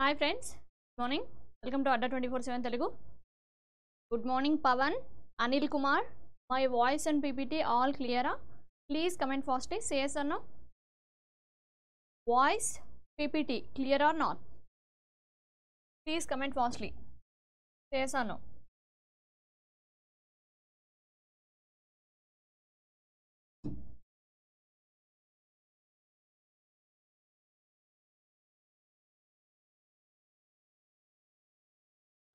hi friends good morning welcome to Adda twenty four seven Telugu good morning Pavan Anil Kumar my voice and PPT all క్లియరా please comment fastly సేస్ అన్న voice PPT clear or not please comment fastly సేస్ అన్నా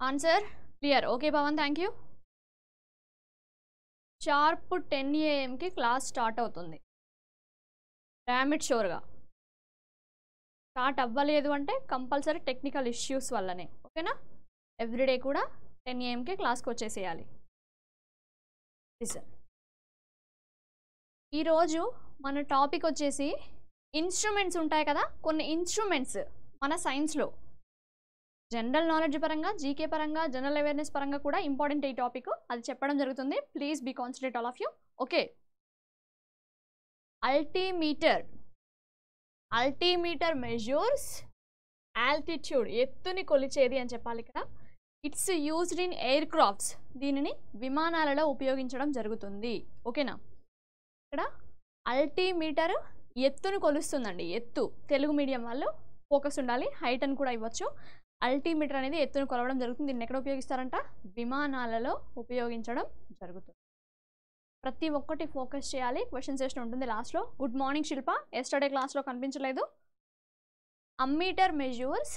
answer clear okay Pavan thank you sharp ten ఏఎంకి class start అవుతుంది ర్యామిడ్ షోర్గా start అవ్వలేదు అంటే కంపల్సరీ టెక్నికల్ ఇష్యూస్ వల్లనే ఓకేనా ఎవ్రీడే కూడా టెన్ ఏఎంకి క్లాస్కి వచ్చేసేయాలి ఈరోజు మన టాపిక్ వచ్చేసి ఇన్స్ట్రుమెంట్స్ ఉంటాయి కదా కొన్ని ఇన్స్ట్రుమెంట్స్ మన సైన్స్లో జనరల్ నాలెడ్జ్ పరంగా జీకే పరంగా జనరల్ అవేర్నెస్ పరంగా కూడా ఇంపార్టెంట్ ఈ టాపిక్ అది చెప్పడం జరుగుతుంది please be concentrate all of you okay altimeter altimeter measures altitude ఎత్తుని కొలిచేది అని చెప్పాలి ఇక్కడ it's used in aircrafts దీనిని విమానాలలో ఉపయోగించడం జరుగుతుంది ఓకేనా ఇక్కడ అల్టీమీటర్ ఎత్తును కొలుస్తుందండి ఎత్తు తెలుగు మీడియం వాళ్ళు ఫోకస్ ఉండాలి హైట్ అని కూడా ఇవ్వచ్చు అల్టీమీటర్ అనేది ఎత్తును కొలవడం జరుగుతుంది దీన్ని ఎక్కడ ఉపయోగిస్తారంట విమానాలలో ఉపయోగించడం జరుగుతుంది ప్రతి ఒక్కటి ఫోకస్ చేయాలి క్వశ్చన్ సెషన్ ఉంటుంది లాస్ట్లో గుడ్ మార్నింగ్ శిల్ప ఎస్టర్డే క్లాస్లో కనిపించలేదు ammeter measures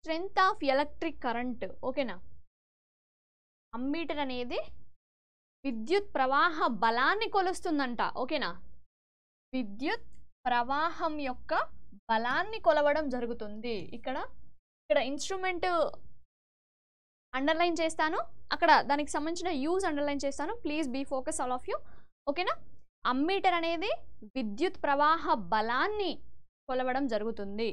strength of electric current ఓకేనా అమ్మీటర్ అనేది విద్యుత్ ప్రవాహ బలాన్ని కొలుస్తుందంట ఓకేనా విద్యుత్ ప్రవాహం యొక్క బలాన్ని కొలవడం జరుగుతుంది ఇక్కడ ఇక్కడ ఇన్స్ట్రుమెంట్ అండర్లైన్ చేస్తాను అక్కడ దానికి సంబంధించిన యూజ్ అండర్లైన్ చేస్తాను please be focus all of you ఓకేనా అమ్మీటర్ అనేది విద్యుత్ ప్రవాహ బలాన్ని కొలవడం జరుగుతుంది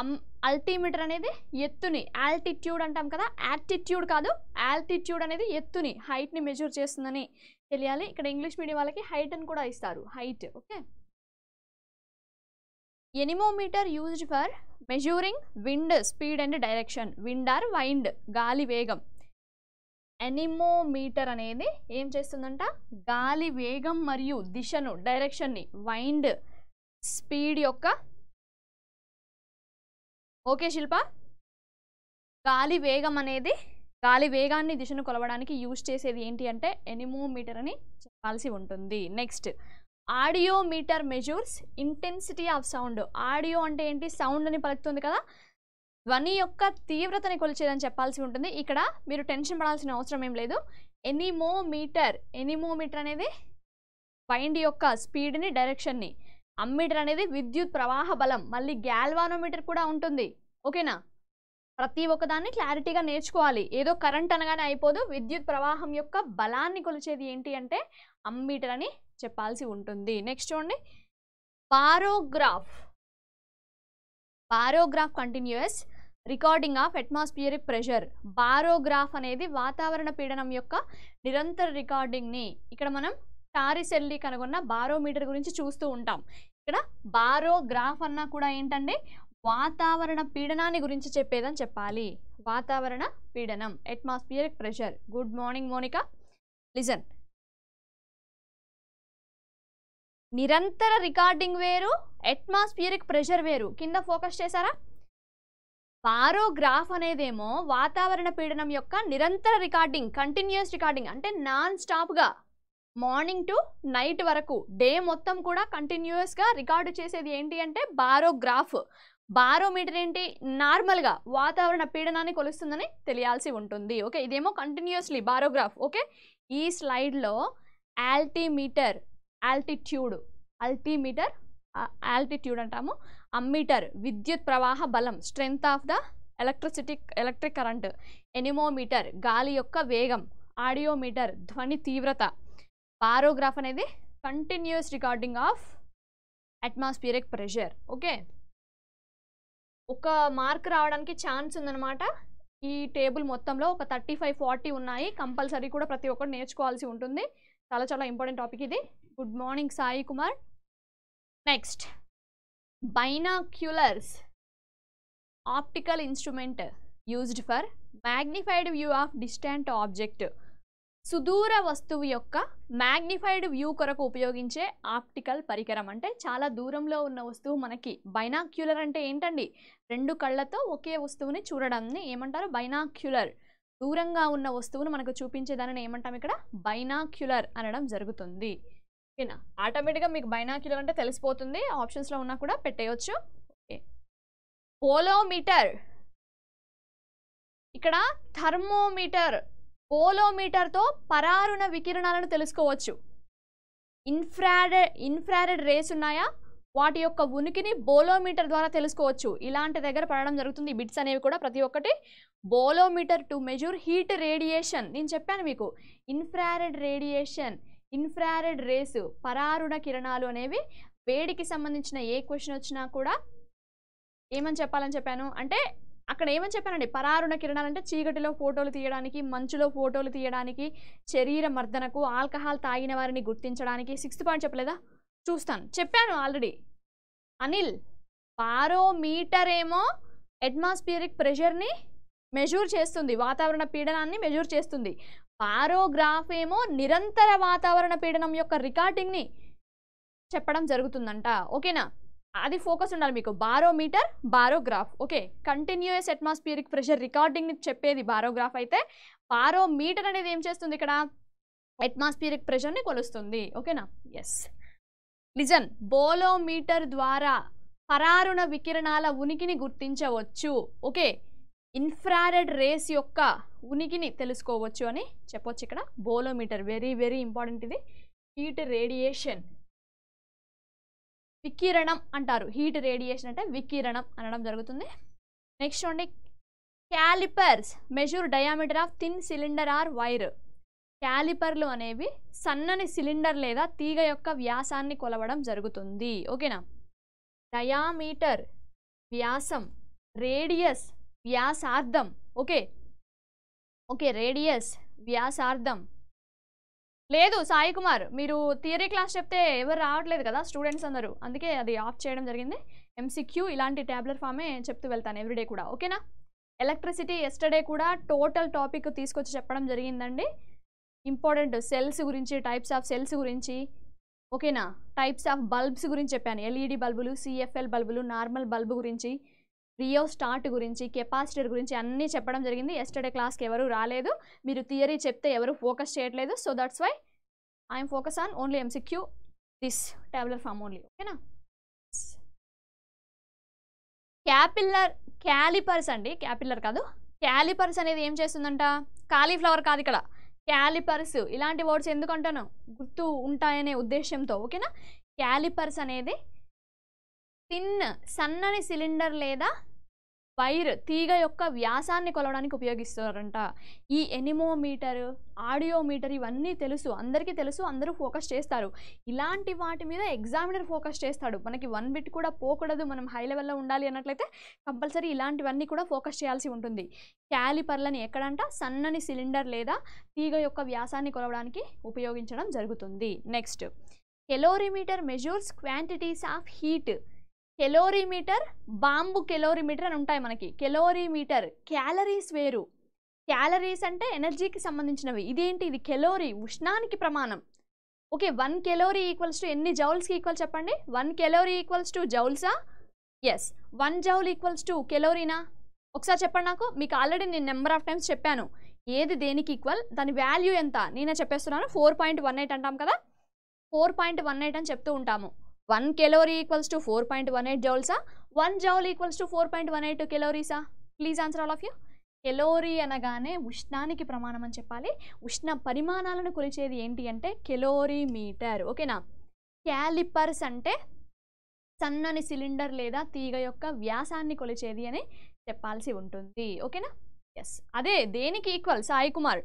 అమ్ అల్టీమీటర్ అనేది ఎత్తుని ఆల్టిట్యూడ్ అంటాం కదా యాల్టిట్యూడ్ కాదు ఆల్టిట్యూడ్ అనేది ఎత్తుని హైట్ని మెజూర్ చేస్తుందని తెలియాలి ఇక్కడ ఇంగ్లీష్ మీడియం వాళ్ళకి హైట్ అని కూడా ఇస్తారు height okay anemometer used for measuring wind speed and direction wind or wind గాలి వేగం ఎనిమోమీటర్ అనేది ఏం చేస్తుందంట గాలి వేగం మరియు దిశను డైరెక్షన్ని వైండ్ స్పీడ్ యొక్క ఓకే శిల్ప గాలి వేగం అనేది గాలి వేగాన్ని దిశను కొలవడానికి యూజ్ చేసేది ఏంటి అంటే ఎనిమోమీటర్ అని చెప్పాల్సి ఉంటుంది next audiometer measures intensity of sound audio అంటే ఏంటి సౌండ్ అని పలుకుతుంది కదా ధ్వని యొక్క తీవ్రతని కొలిచేదని చెప్పాల్సి ఉంటుంది ఇక్కడ మీరు టెన్షన్ పడాల్సిన అవసరం ఏం లేదు మీటర్ ఎనీమో మీటర్ అనేది వైండ్ యొక్క స్పీడ్ని డైరెక్షన్ని అమ్మీటర్ అనేది విద్యుత్ ప్రవాహ బలం మళ్ళీ గ్యాల్వానోమీటర్ కూడా ఉంటుంది ఓకేనా ప్రతి ఒక్కదాన్ని క్లారిటీగా నేర్చుకోవాలి ఏదో కరెంట్ అనగానే అయిపోదు విద్యుత్ ప్రవాహం యొక్క బలాన్ని కొలిచేది ఏంటి అంటే అమ్మీటర్ అని చెప్పాల్సి ఉంటుంది నెక్స్ట్ చూడండి barograph barograph continuous recording of atmosphere pressure barograph అనేది వాతావరణ పీడనం యొక్క నిరంతర రికార్డింగ్ని ఇక్కడ మనం టారిసెల్లి కనుగొన్న బారోమీటర్ గురించి చూస్తూ ఉంటాం ఇక్కడ బారోగ్రాఫ్ అన్నా కూడా ఏంటండి వాతావరణ పీడనాన్ని గురించి చెప్పేదని చెప్పాలి వాతావరణ పీడనం atmospheric pressure good morning Monika listen నిరంతర రికార్డింగ్ వేరు అట్మాస్ఫియరిక్ ప్రెషర్ వేరు కింద ఫోకస్ చేశారా బారోగ్రాఫ్ అనేదేమో వాతావరణ పీడనం యొక్క నిరంతర రికార్డింగ్ కంటిన్యూస్ రికార్డింగ్ అంటే నాన్ స్టాప్గా మార్నింగ్ టు నైట్ వరకు డే మొత్తం కూడా కంటిన్యూస్గా రికార్డు చేసేది ఏంటి అంటే బారోగ్రాఫ్ బారోమీటర్ ఏంటి నార్మల్గా వాతావరణ పీడనాన్ని కొలుస్తుందని తెలియాల్సి ఉంటుంది ఓకే ఇదేమో కంటిన్యూస్లీ బారోగ్రాఫ్ ఓకే ఈ స్లైడ్లో ఆల్టీమీటర్ ఆల్టిట్యూడ్ అల్టీమీటర్ ఆల్టిట్యూడ్ అంటాము అమ్మీటర్ విద్యుత్ ప్రవాహ బలం strength of the electricity electric current anemometer గాలి యొక్క వేగం ఆడియోమీటర్ ధ్వని తీవ్రత బారోగ్రాఫ్ అనేది continuous recording of atmospheric pressure okay ఒక మార్క్ రావడానికి ఛాన్స్ ఉందన్నమాట ఈ టేబుల్ మొత్తంలో ఒక థర్టీ ఫైవ్ ఫార్టీ ఉన్నాయి కంపల్సరీ కూడా ప్రతి ఒక్కరు నేర్చుకోవాల్సి ఉంటుంది చాలా చాలా ఇంపార్టెంట్ టాపిక్ ఇది good morning Sai Kumar next binoculars optical instrument used for magnified view of distant object సుదూర వస్తువు యొక్క మ్యాగ్నిఫైడ్ వ్యూ కొరకు ఉపయోగించే ఆప్టికల్ పరికరం అంటే చాలా దూరంలో ఉన్న వస్తువు మనకి బైనాక్యులర్ అంటే ఏంటండి రెండు కళ్ళతో ఒకే వస్తువుని చూడడాన్ని ఏమంటారు బైనాక్యులర్ దూరంగా ఉన్న వస్తువును మనకు చూపించేదానిని ఏమంటాం ఇక్కడ బైనాక్యులర్ అనడం జరుగుతుంది ఓకేనా ఆటోమేటిక్గా మీకు బైనాక్యులర్ అంటే తెలిసిపోతుంది ఆప్షన్స్లో ఉన్నా కూడా పెట్టేయచ్చు పోలోమీటర్ ఇక్కడ థర్మోమీటర్ పోలోమీటర్తో పరారుణ వికిరణాలను తెలుసుకోవచ్చు ఇన్ఫ్రాడెడ్ ఇన్ఫ్రారెడ్ రేస్ ఉన్నాయా వాటి యొక్క ఉనికిని బోలోమీటర్ ద్వారా తెలుసుకోవచ్చు ఇలాంటి దగ్గర పడడం జరుగుతుంది బిట్స్ అనేవి కూడా ప్రతి ఒక్కటి bolometer to measure heat radiation నేను చెప్పాను మీకు ఇన్ఫ్రారెడ్ రేడియేషన్ ఇన్ఫ్రారెడ్ రేసు పరారుణ కిరణాలు అనేవి వేడికి సంబంధించిన ఏ క్వశ్చన్ వచ్చినా కూడా ఏమని చెప్పాలని చెప్పాను అంటే అక్కడ ఏమని చెప్పానండి పరారుణ కిరణాలు అంటే చీకటిలో ఫోటోలు తీయడానికి మంచులో ఫోటోలు తీయడానికి శరీర మర్దనకు ఆల్కహాల్ తాగిన వారిని గుర్తించడానికి సిక్స్త్ పాయింట్ చెప్పలేదా చూస్తాను చెప్పాను ఆల్రెడీ అనిల్ పారోమీటర్ ఏమో అట్మాస్ఫియరిక్ ప్రెషర్ని మెజూర్ చేస్తుంది వాతావరణ పీడనాన్ని మెజూర్ చేస్తుంది పారోగ్రాఫ్ ఏమో నిరంతర వాతావరణ పీడనం యొక్క రికార్డింగ్ని చెప్పడం జరుగుతుందంట ఓకేనా అది ఫోకస్ ఉండాలి మీకు barometer barograph okay continuous atmospheric pressure రికార్డింగ్ని చెప్పేది బారోగ్రాఫ్ అయితే బారోమీటర్ అనేది ఏం చేస్తుంది ఇక్కడ అట్మాస్ఫియరిక్ ప్రెషర్ని కొలుస్తుంది ఓకేనా ఎస్ లిజన్ బోలోమీటర్ ద్వారా పరారుణ వికిరణాల ఉనికిని గుర్తించవచ్చు ఓకే ఇన్ఫ్రారెడ్ రేస్ యొక్క ఉనికిని తెలుసుకోవచ్చు అని చెప్పొచ్చు ఇక్కడ బోలోమీటర్ వెరీ వెరీ ఇంపార్టెంట్ ఇది హీట్ రేడియేషన్ వికిరణం అంటారు హీట్ రేడియేషన్ అంటే వికిరణం అనడం జరుగుతుంది నెక్స్ట్ చూడండి calipers measure diameter of thin cylinder or wire క్యాలిపర్లు అనేవి సన్నని సిలిండర్ లేదా తీగ యొక్క వ్యాసాన్ని కొలవడం జరుగుతుంది ఓకేనా డయామీటర్ వ్యాసం రేడియస్ వ్యాసార్థం ఓకే ఓకే రేడియస్ వ్యాసార్థం లేదు సాయి కుమార్ మీరు థియరీ క్లాస్ చెప్తే ఎవరు రావట్లేదు కదా స్టూడెంట్స్ అందరూ అందుకే అది ఆఫ్ చేయడం జరిగింది ఎంసీక్యూ ఇలాంటి ట్యాబ్లెట్ ఫామే చెప్తూ వెళ్తాను ఎవ్రీడే కూడా ఓకేనా ఎలక్ట్రిసిటీ ఎస్టర్డే కూడా టోటల్ టాపిక్ తీసుకొచ్చి చెప్పడం జరిగిందండి ఇంపార్టెంట్ సెల్స్ గురించి టైప్స్ ఆఫ్ సెల్స్ గురించి ఓకేనా టైప్స్ ఆఫ్ బల్బ్స్ గురించి చెప్పాను ఎల్ఈడి బల్బులు సిఎఫ్ఎల్ బల్బులు నార్మల్ బల్బు గురించి రియో స్టార్ట్ గురించి కెపాసిటర్ గురించి అన్నీ చెప్పడం జరిగింది ఎస్టర్డే క్లాస్కి ఎవరు రాలేదు మీరు థియరీ చెప్తే ఎవరు ఫోకస్ చేయట్లేదు so that's why I'm focus on only MCQ this table form only ఓకేనా క్యాపిల్లర్ క్యాలిపర్స్ అండి క్యాపిల్లర్ కాదు క్యాలిపర్స్ అనేది ఏం చేస్తుందంట కాలీఫ్లవర్ కాదు ఇక్కడ క్యాలిపర్స్ ఇలాంటి వర్డ్స్ అంటాను గుర్తు ఉంటాయనే ఉద్దేశంతో ఓకేనా క్యాలిపర్స్ అనేది తిన్ సన్నని సిలిండర్ లేదా వైర్ తీగ యొక్క వ్యాసాన్ని కొలవడానికి ఉపయోగిస్తారంట ఈ ఎనిమోమీటర్ ఆడియోమీటర్ ఇవన్నీ తెలుసు అందరికీ తెలుసు అందరూ ఫోకస్ చేస్తారు ఇలాంటి వాటి మీద ఎగ్జామినర్ ఫోకస్ చేస్తాడు మనకి వన్ బిట్ కూడా పోకూడదు మనం హై లెవెల్లో ఉండాలి అన్నట్లయితే కంపల్సరీ ఇలాంటివన్నీ కూడా ఫోకస్ చేయాల్సి ఉంటుంది క్యాలిపర్లని ఎక్కడంట సన్నని సిలిండర్ లేదా తీగ యొక్క వ్యాసాన్ని కొలవడానికి ఉపయోగించడం జరుగుతుంది next calorimeter measures quantities of heat calorimeter bomb calorimeter అని ఉంటాయి మనకి కెలోరీమీటర్ క్యాలరీస్ వేరు క్యాలరీస్ అంటే ఎనర్జీకి సంబంధించినవి ఇదేంటి ఇది కెలోరీ ఉష్ణానికి ప్రమాణం okay one calorie equals to ఎన్ని జౌల్స్కి ఈక్వల్ చెప్పండి వన్ కెలోరీ ఈక్వల్స్ టు జౌల్సా yes one joule equals to కెలోరీనా ఒకసారి చెప్పండి నాకు మీకు ఆల్రెడీ నేను నెంబర్ ఆఫ్ టైమ్స్ చెప్పాను ఏది దేనికి ఈక్వల్ దాని వాల్యూ ఎంత నేనే చెప్పేస్తున్నాను ఫోర్ పాయింట్ వన్ ఎయిట్ అంటాం కదా ఫోర్ పాయింట్ వన్ ఎయిట్ అని చెప్తూ ఉంటాము one calorie equals to four point one eight జౌల్సా one joule equals to four point one eight కెలోరీసా please answer all of you calorie అనగానే ఉష్ణానికి ప్రమాణం అని చెప్పాలి ఉష్ణ పరిమాణాలను కొలిచేది ఏంటి అంటే కెలోరీ మీటర్ ఓకేనా క్యాలిపర్స్ అంటే సన్నని సిలిండర్ లేదా తీగ యొక్క వ్యాసాన్ని కొలిచేది అని చెప్పాల్సి ఉంటుంది ఓకేనా ఎస్ అదే దేనికి equal Sai Kumar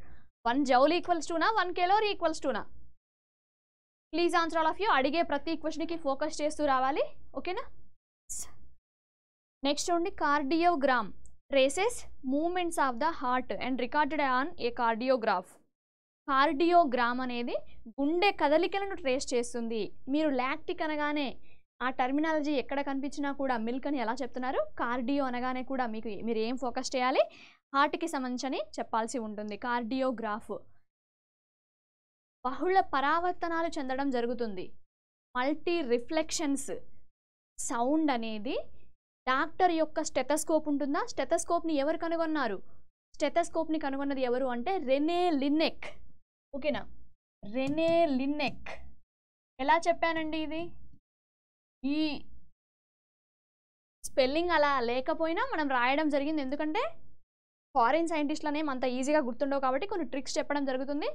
one joule equals టూనా వన్ కెలోరీ ఈక్వల్స్ టూనా please answer all of you అడిగే ప్రతి క్వశ్చన్కి ఫోకస్ చేస్తూ రావాలి ఓకేనా నెక్స్ట్ ఉండి cardiogram traces movements of the heart and recorded on a cardiograph cardiogram అనేది గుండె కదలికలను ట్రేస్ చేస్తుంది మీరు లాక్టిక్ అనగానే ఆ టర్మినాలజీ ఎక్కడ కనిపించినా కూడా మిల్క్ అని ఎలా చెప్తున్నారు కార్డియో అనగానే కూడా మీకు మీరు ఏం ఫోకస్ చేయాలి హార్ట్కి సంబంధించి చెప్పాల్సి ఉంటుంది కార్డియోగ్రాఫ్ బహుళ పరావర్తనాలు చెందడం జరుగుతుంది మల్టీ రిఫ్లెక్షన్స్ సౌండ్ అనేది డాక్టర్ యొక్క స్టెథస్కోప్ ఉంటుందా స్టెథస్కోప్ని ఎవరు కనుగొన్నారు స్టెథస్కోప్ని కనుగొన్నది ఎవరు అంటే రెనే లిన్నెక్ ఓకేనా రెనే లిన్నెక్ ఎలా చెప్పానండి ఇది ఈ స్పెల్లింగ్ అలా లేకపోయినా మనం రాయడం జరిగింది ఎందుకంటే ఫారిన్ సైంటిస్ట్లనే అంత ఈజీగా గుర్తుండవు కాబట్టి కొన్ని ట్రిక్స్ చెప్పడం జరుగుతుంది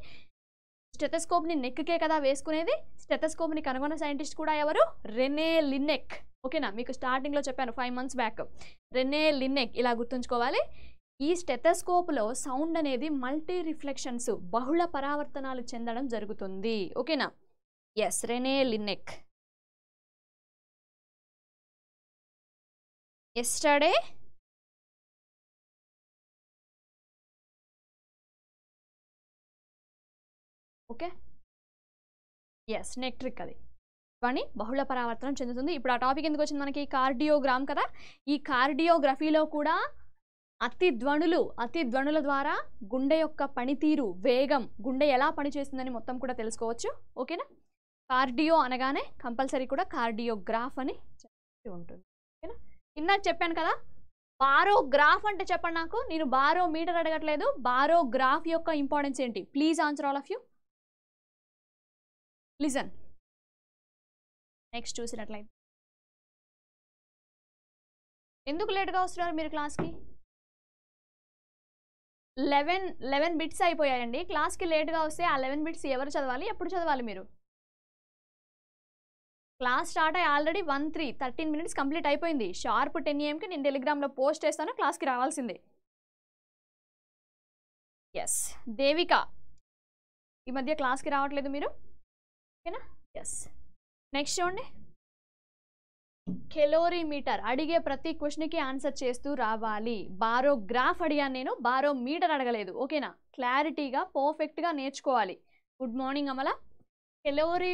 స్టెథస్కోప్ని నెక్కే కదా వేసుకునేది స్టెథస్కోప్ని కనుగొన్న సైంటిస్ట్ కూడా ఎవరు రెనే లినెక్ ఓకేనా మీకు స్టార్టింగ్లో చెప్పాను five months back Rene Laennec ఇలా గుర్తుంచుకోవాలి ఈ స్టెథస్కోప్లో సౌండ్ అనేది మల్టీ రిఫ్లెక్షన్స్ బహుళ పరావర్తనాలు చెందడం జరుగుతుంది ఓకేనా yes Rene Laennec yesterday yes neck trick అది ధ్వని బహుళ పరావర్తనం చెందుతుంది ఇప్పుడు ఆ టాపిక్ ఎందుకు వచ్చింది మనకి కార్డియోగ్రామ్ కదా ఈ కార్డియోగ్రఫీలో కూడా అతి ధ్వనులు అతి ధ్వనుల ద్వారా గుండె యొక్క పనితీరు వేగం గుండె ఎలా పనిచేస్తుందని మొత్తం కూడా తెలుసుకోవచ్చు ఓకేనా కార్డియో అనగానే కంపల్సరీ కూడా కార్డియోగ్రాఫ్ అని ఉంటుంది ఓకేనా ఇందాక చెప్పాను కదా బారోగ్రాఫ్ అంటే చెప్పండి నాకు నేను బారో మీటర్ అడగట్లేదు బారోగ్రాఫ్ యొక్క ఇంపార్టెన్స్ ఏంటి please answer all of you listen next చూసినట్లయితే ఎందుకు లేట్గా వస్తున్నారు మీరు క్లాస్కి లెవెన్ లెవెన్ బిట్స్ అయిపోయాయండి క్లాస్కి లేట్గా వస్తే ఆ లెవెన్ బిట్స్ ఎవరు చదవాలి ఎప్పుడు చదవాలి మీరు క్లాస్ స్టార్ట్ అయ్యి already one three thirteen minutes complete అయిపోయింది షార్ప్ టెన్ ఏఎంకి నేను టెలిగ్రామ్లో పోస్ట్ చేస్తాను క్లాస్కి రావాల్సిందే ఎస్ దేవిక ఈ మధ్య క్లాస్కి రావట్లేదు మీరు ఓకేనా ఎస్ నెక్స్ట్ చూడండి కెలోరీమీటర్ అడిగే ప్రతి క్వశ్చన్కి ఆన్సర్ చేస్తూ రావాలి బారో గ్రాఫ్ అడిగాను నేను బారో మీటర్ అడగలేదు ఓకేనా క్లారిటీగా పర్ఫెక్ట్గా నేర్చుకోవాలి good morning Amala calorie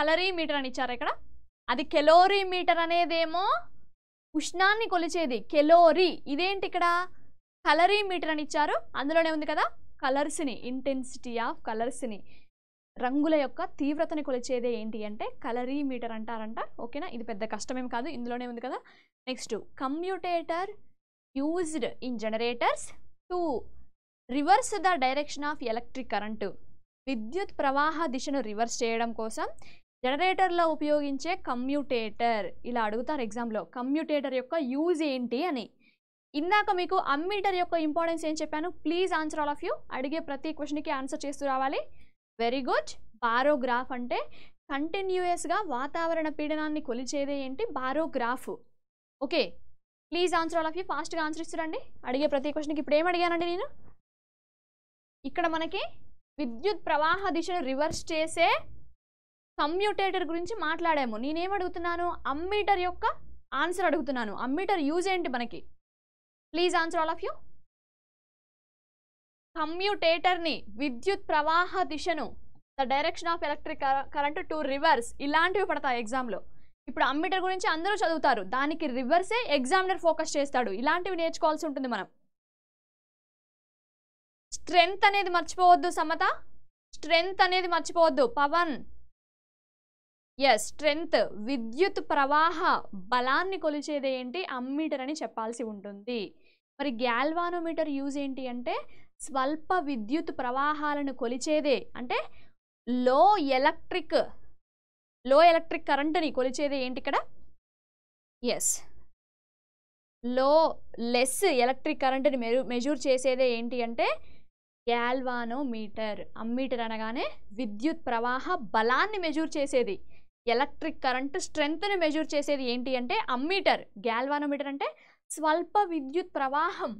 colorimeter అని ఇచ్చారు ఇక్కడ అది కెలోరీమీటర్ అనేదేమో ఉష్ణాన్ని కొలిచేది కెలోరీ ఇదేంటి ఇక్కడ కలరీ మీటర్ అని ఇచ్చారు అందులోనే ఉంది కదా కలర్స్ని ఇంటెన్సిటీ ఆఫ్ కలర్స్ని రంగుల యొక్క తీవ్రతని కొలిచేదే ఏంటి అంటే కలరీ మీటర్ అంటారంట ఓకేనా ఇది పెద్ద కష్టమేం కాదు ఇందులోనే ఉంది కదా next commutator used in generators to reverse the direction of electric current విద్యుత్ ప్రవాహ దిశను రివర్స్ చేయడం కోసం జనరేటర్లో ఉపయోగించే కమ్యూటేటర్ ఇలా అడుగుతారు ఎగ్జామ్లో కమ్యూటేటర్ యొక్క యూజ్ ఏంటి అని ఇందాక మీకు అమ్మీటర్ యొక్క ఇంపార్టెన్స్ ఏం చెప్పాను please answer all of you అడిగే ప్రతి క్వశ్చన్కి ఆన్సర్ చేస్తూ రావాలి వెరీ గుడ్ బారోగ్రాఫ్ అంటే కంటిన్యూయస్గా వాతావరణ పీడనాన్ని కొలిచేదే ఏంటి barograph okay please answer all of you ఫాస్ట్గా ఆన్సర్ అండి అడిగే ప్రతి క్వశ్చన్కి ఇప్పుడు ఏం అడిగానండి నేను ఇక్కడ మనకి విద్యుత్ ప్రవాహ దిశను రివర్స్ చేసే కమ్యూటేటర్ గురించి మాట్లాడాము నేనేం అడుగుతున్నాను అమ్మీటర్ యొక్క ఆన్సర్ అడుగుతున్నాను అమ్మీటర్ యూజ్ ఏంటి మనకి please answer all of you కమ్యూటేటర్ని విద్యుత్ ప్రవాహ దిశను the direction of electric current to reverse ఇలాంటివి పడతాయి ఎగ్జామ్లో ఇప్పుడు అమ్మీటర్ గురించి అందరూ చదువుతారు దానికి రివర్సే ఎగ్జామినర్ ఫోకస్ చేస్తాడు ఇలాంటివి నేర్చుకోవాల్సి ఉంటుంది మనం స్ట్రెంగ్త్ అనేది మర్చిపోవద్దు సమత స్ట్రెంగ్త్ అనేది మర్చిపోవద్దు పవన్ ఎస్ స్ట్రెంగ్త్ విద్యుత్ ప్రవాహ బలాన్ని కొలిచేది ఏంటి అమ్మీటర్ అని చెప్పాల్సి ఉంటుంది మరి గ్యాల్వానోమీటర్ యూజ్ ఏంటి అంటే స్వల్ప విద్యుత్ ప్రవాహాలను కొలిచేదే అంటే లో ఎలక్ట్రిక్ లో ఎలక్ట్రిక్ కరెంటుని కొలిచేదే ఏంటి ఇక్కడ ఎస్ లో లెస్ ఎలక్ట్రిక్ కరెంటుని మెరు మెజూర్ చేసేదే ఏంటి అంటే గ్యాల్వానోమీటర్ అమ్మీటర్ అనగానే విద్యుత్ ప్రవాహ బలాన్ని మెజూర్ చేసేది ఎలక్ట్రిక్ కరెంటు స్ట్రెంగ్త్ని మెజూర్ చేసేది ఏంటి అంటే అమ్మీటర్ గ్యాల్వానోమీటర్ అంటే స్వల్ప విద్యుత్ ప్రవాహం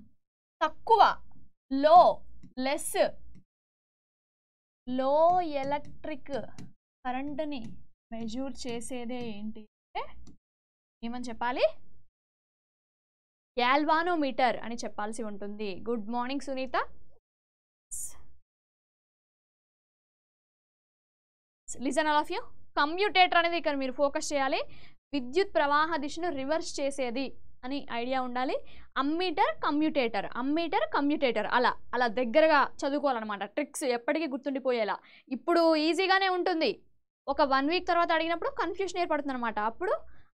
తక్కువ లో లెస్ లో ఎలక్ట్రిక్ కరెంటుని మెజూర్ చేసేదే ఏంటి అంటే ఏమని చెప్పాలి యాల్వానోమీటర్ అని చెప్పాల్సి ఉంటుంది good morning Sunitha listen all of you commutator అనేది ఇక్కడ మీరు ఫోకస్ చేయాలి విద్యుత్ ప్రవాహ దిశను రివర్స్ చేసేది అని ఐడియా ఉండాలి అమ్మీటర్ కమ్యూటేటర్ అమ్మీటర్ కమ్యూటేటర్ అలా అలా దగ్గరగా చదువుకోవాలన్నమాట ట్రిక్స్ ఎప్పటికీ గుర్తుండిపోయేలా ఇప్పుడు ఈజీగానే ఉంటుంది ఒక వన్ వీక్ తర్వాత అడిగినప్పుడు కన్ఫ్యూషన్ ఏర్పడుతుంది అనమాట అప్పుడు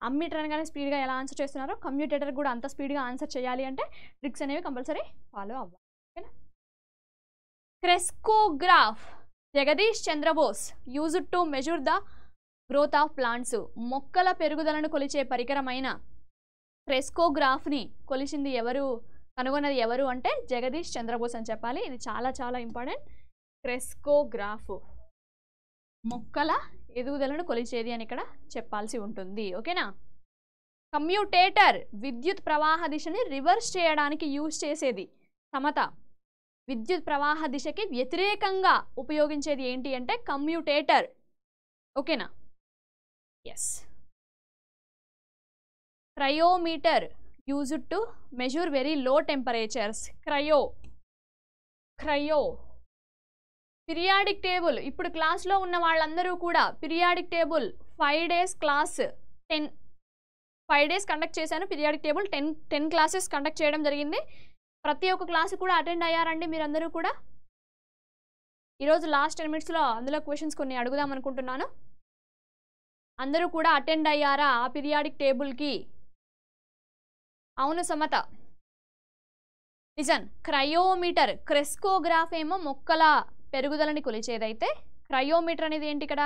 అమ్మీటర్ అనగానే స్పీడ్గా ఎలా ఆన్సర్ చేస్తున్నారో కమ్యూటేటర్ కూడా అంత స్పీడ్గా ఆన్సర్ చేయాలి అంటే ట్రిక్స్ అనేవి కంపల్సరీ ఫాలో అవ్వాలి ఓకేనా crescograph Jagadish Chandrabose used to measure the growth of plants మొక్కల పెరుగుదలను కొలిచే పరికరమైన ఫ్రెస్కోగ్రాఫ్ని కొలిచింది ఎవరు కనుగొన్నది ఎవరు అంటే జగదీష్ చంద్రబోస్ అని చెప్పాలి ఇది చాలా చాలా ఇంపార్టెంట్ క్రెస్కోగ్రాఫ్ మొక్కల ఎదుగుదలను కొలిచేది అని ఇక్కడ చెప్పాల్సి ఉంటుంది ఓకేనా కమ్యూటేటర్ విద్యుత్ ప్రవాహ దిశని రివర్స్ చేయడానికి యూజ్ చేసేది సమత విద్యుత్ ప్రవాహ దిశకి వ్యతిరేకంగా ఉపయోగించేది ఏంటి అంటే కమ్యూటేటర్ ఓకేనా yes cryometer use to measure very low temperatures cryo cryo periodic table ఇప్పుడు క్లాస్లో ఉన్న వాళ్ళందరూ కూడా periodic table five days class ten five days conduct చేశాను periodic table ten ten classes conduct చేయడం జరిగింది ప్రతి ఒక్క క్లాస్ కూడా అటెండ్ అయ్యారండి మీరందరూ కూడా ఈరోజు లాస్ట్ టెన్ మినిట్స్లో అందులో క్వశ్చన్స్ కొన్ని అడుగుదాం అనుకుంటున్నాను అందరూ కూడా అటెండ్ అయ్యారా ఆ పిరియాడిక్ టేబుల్కి అవును సమత నిజం క్రయోమీటర్ క్రెస్కోగ్రాఫ్ ఏమో మొక్కల పెరుగుదలని కొలిచేదైతే క్రయోమీటర్ అనేది ఏంటి ఇక్కడ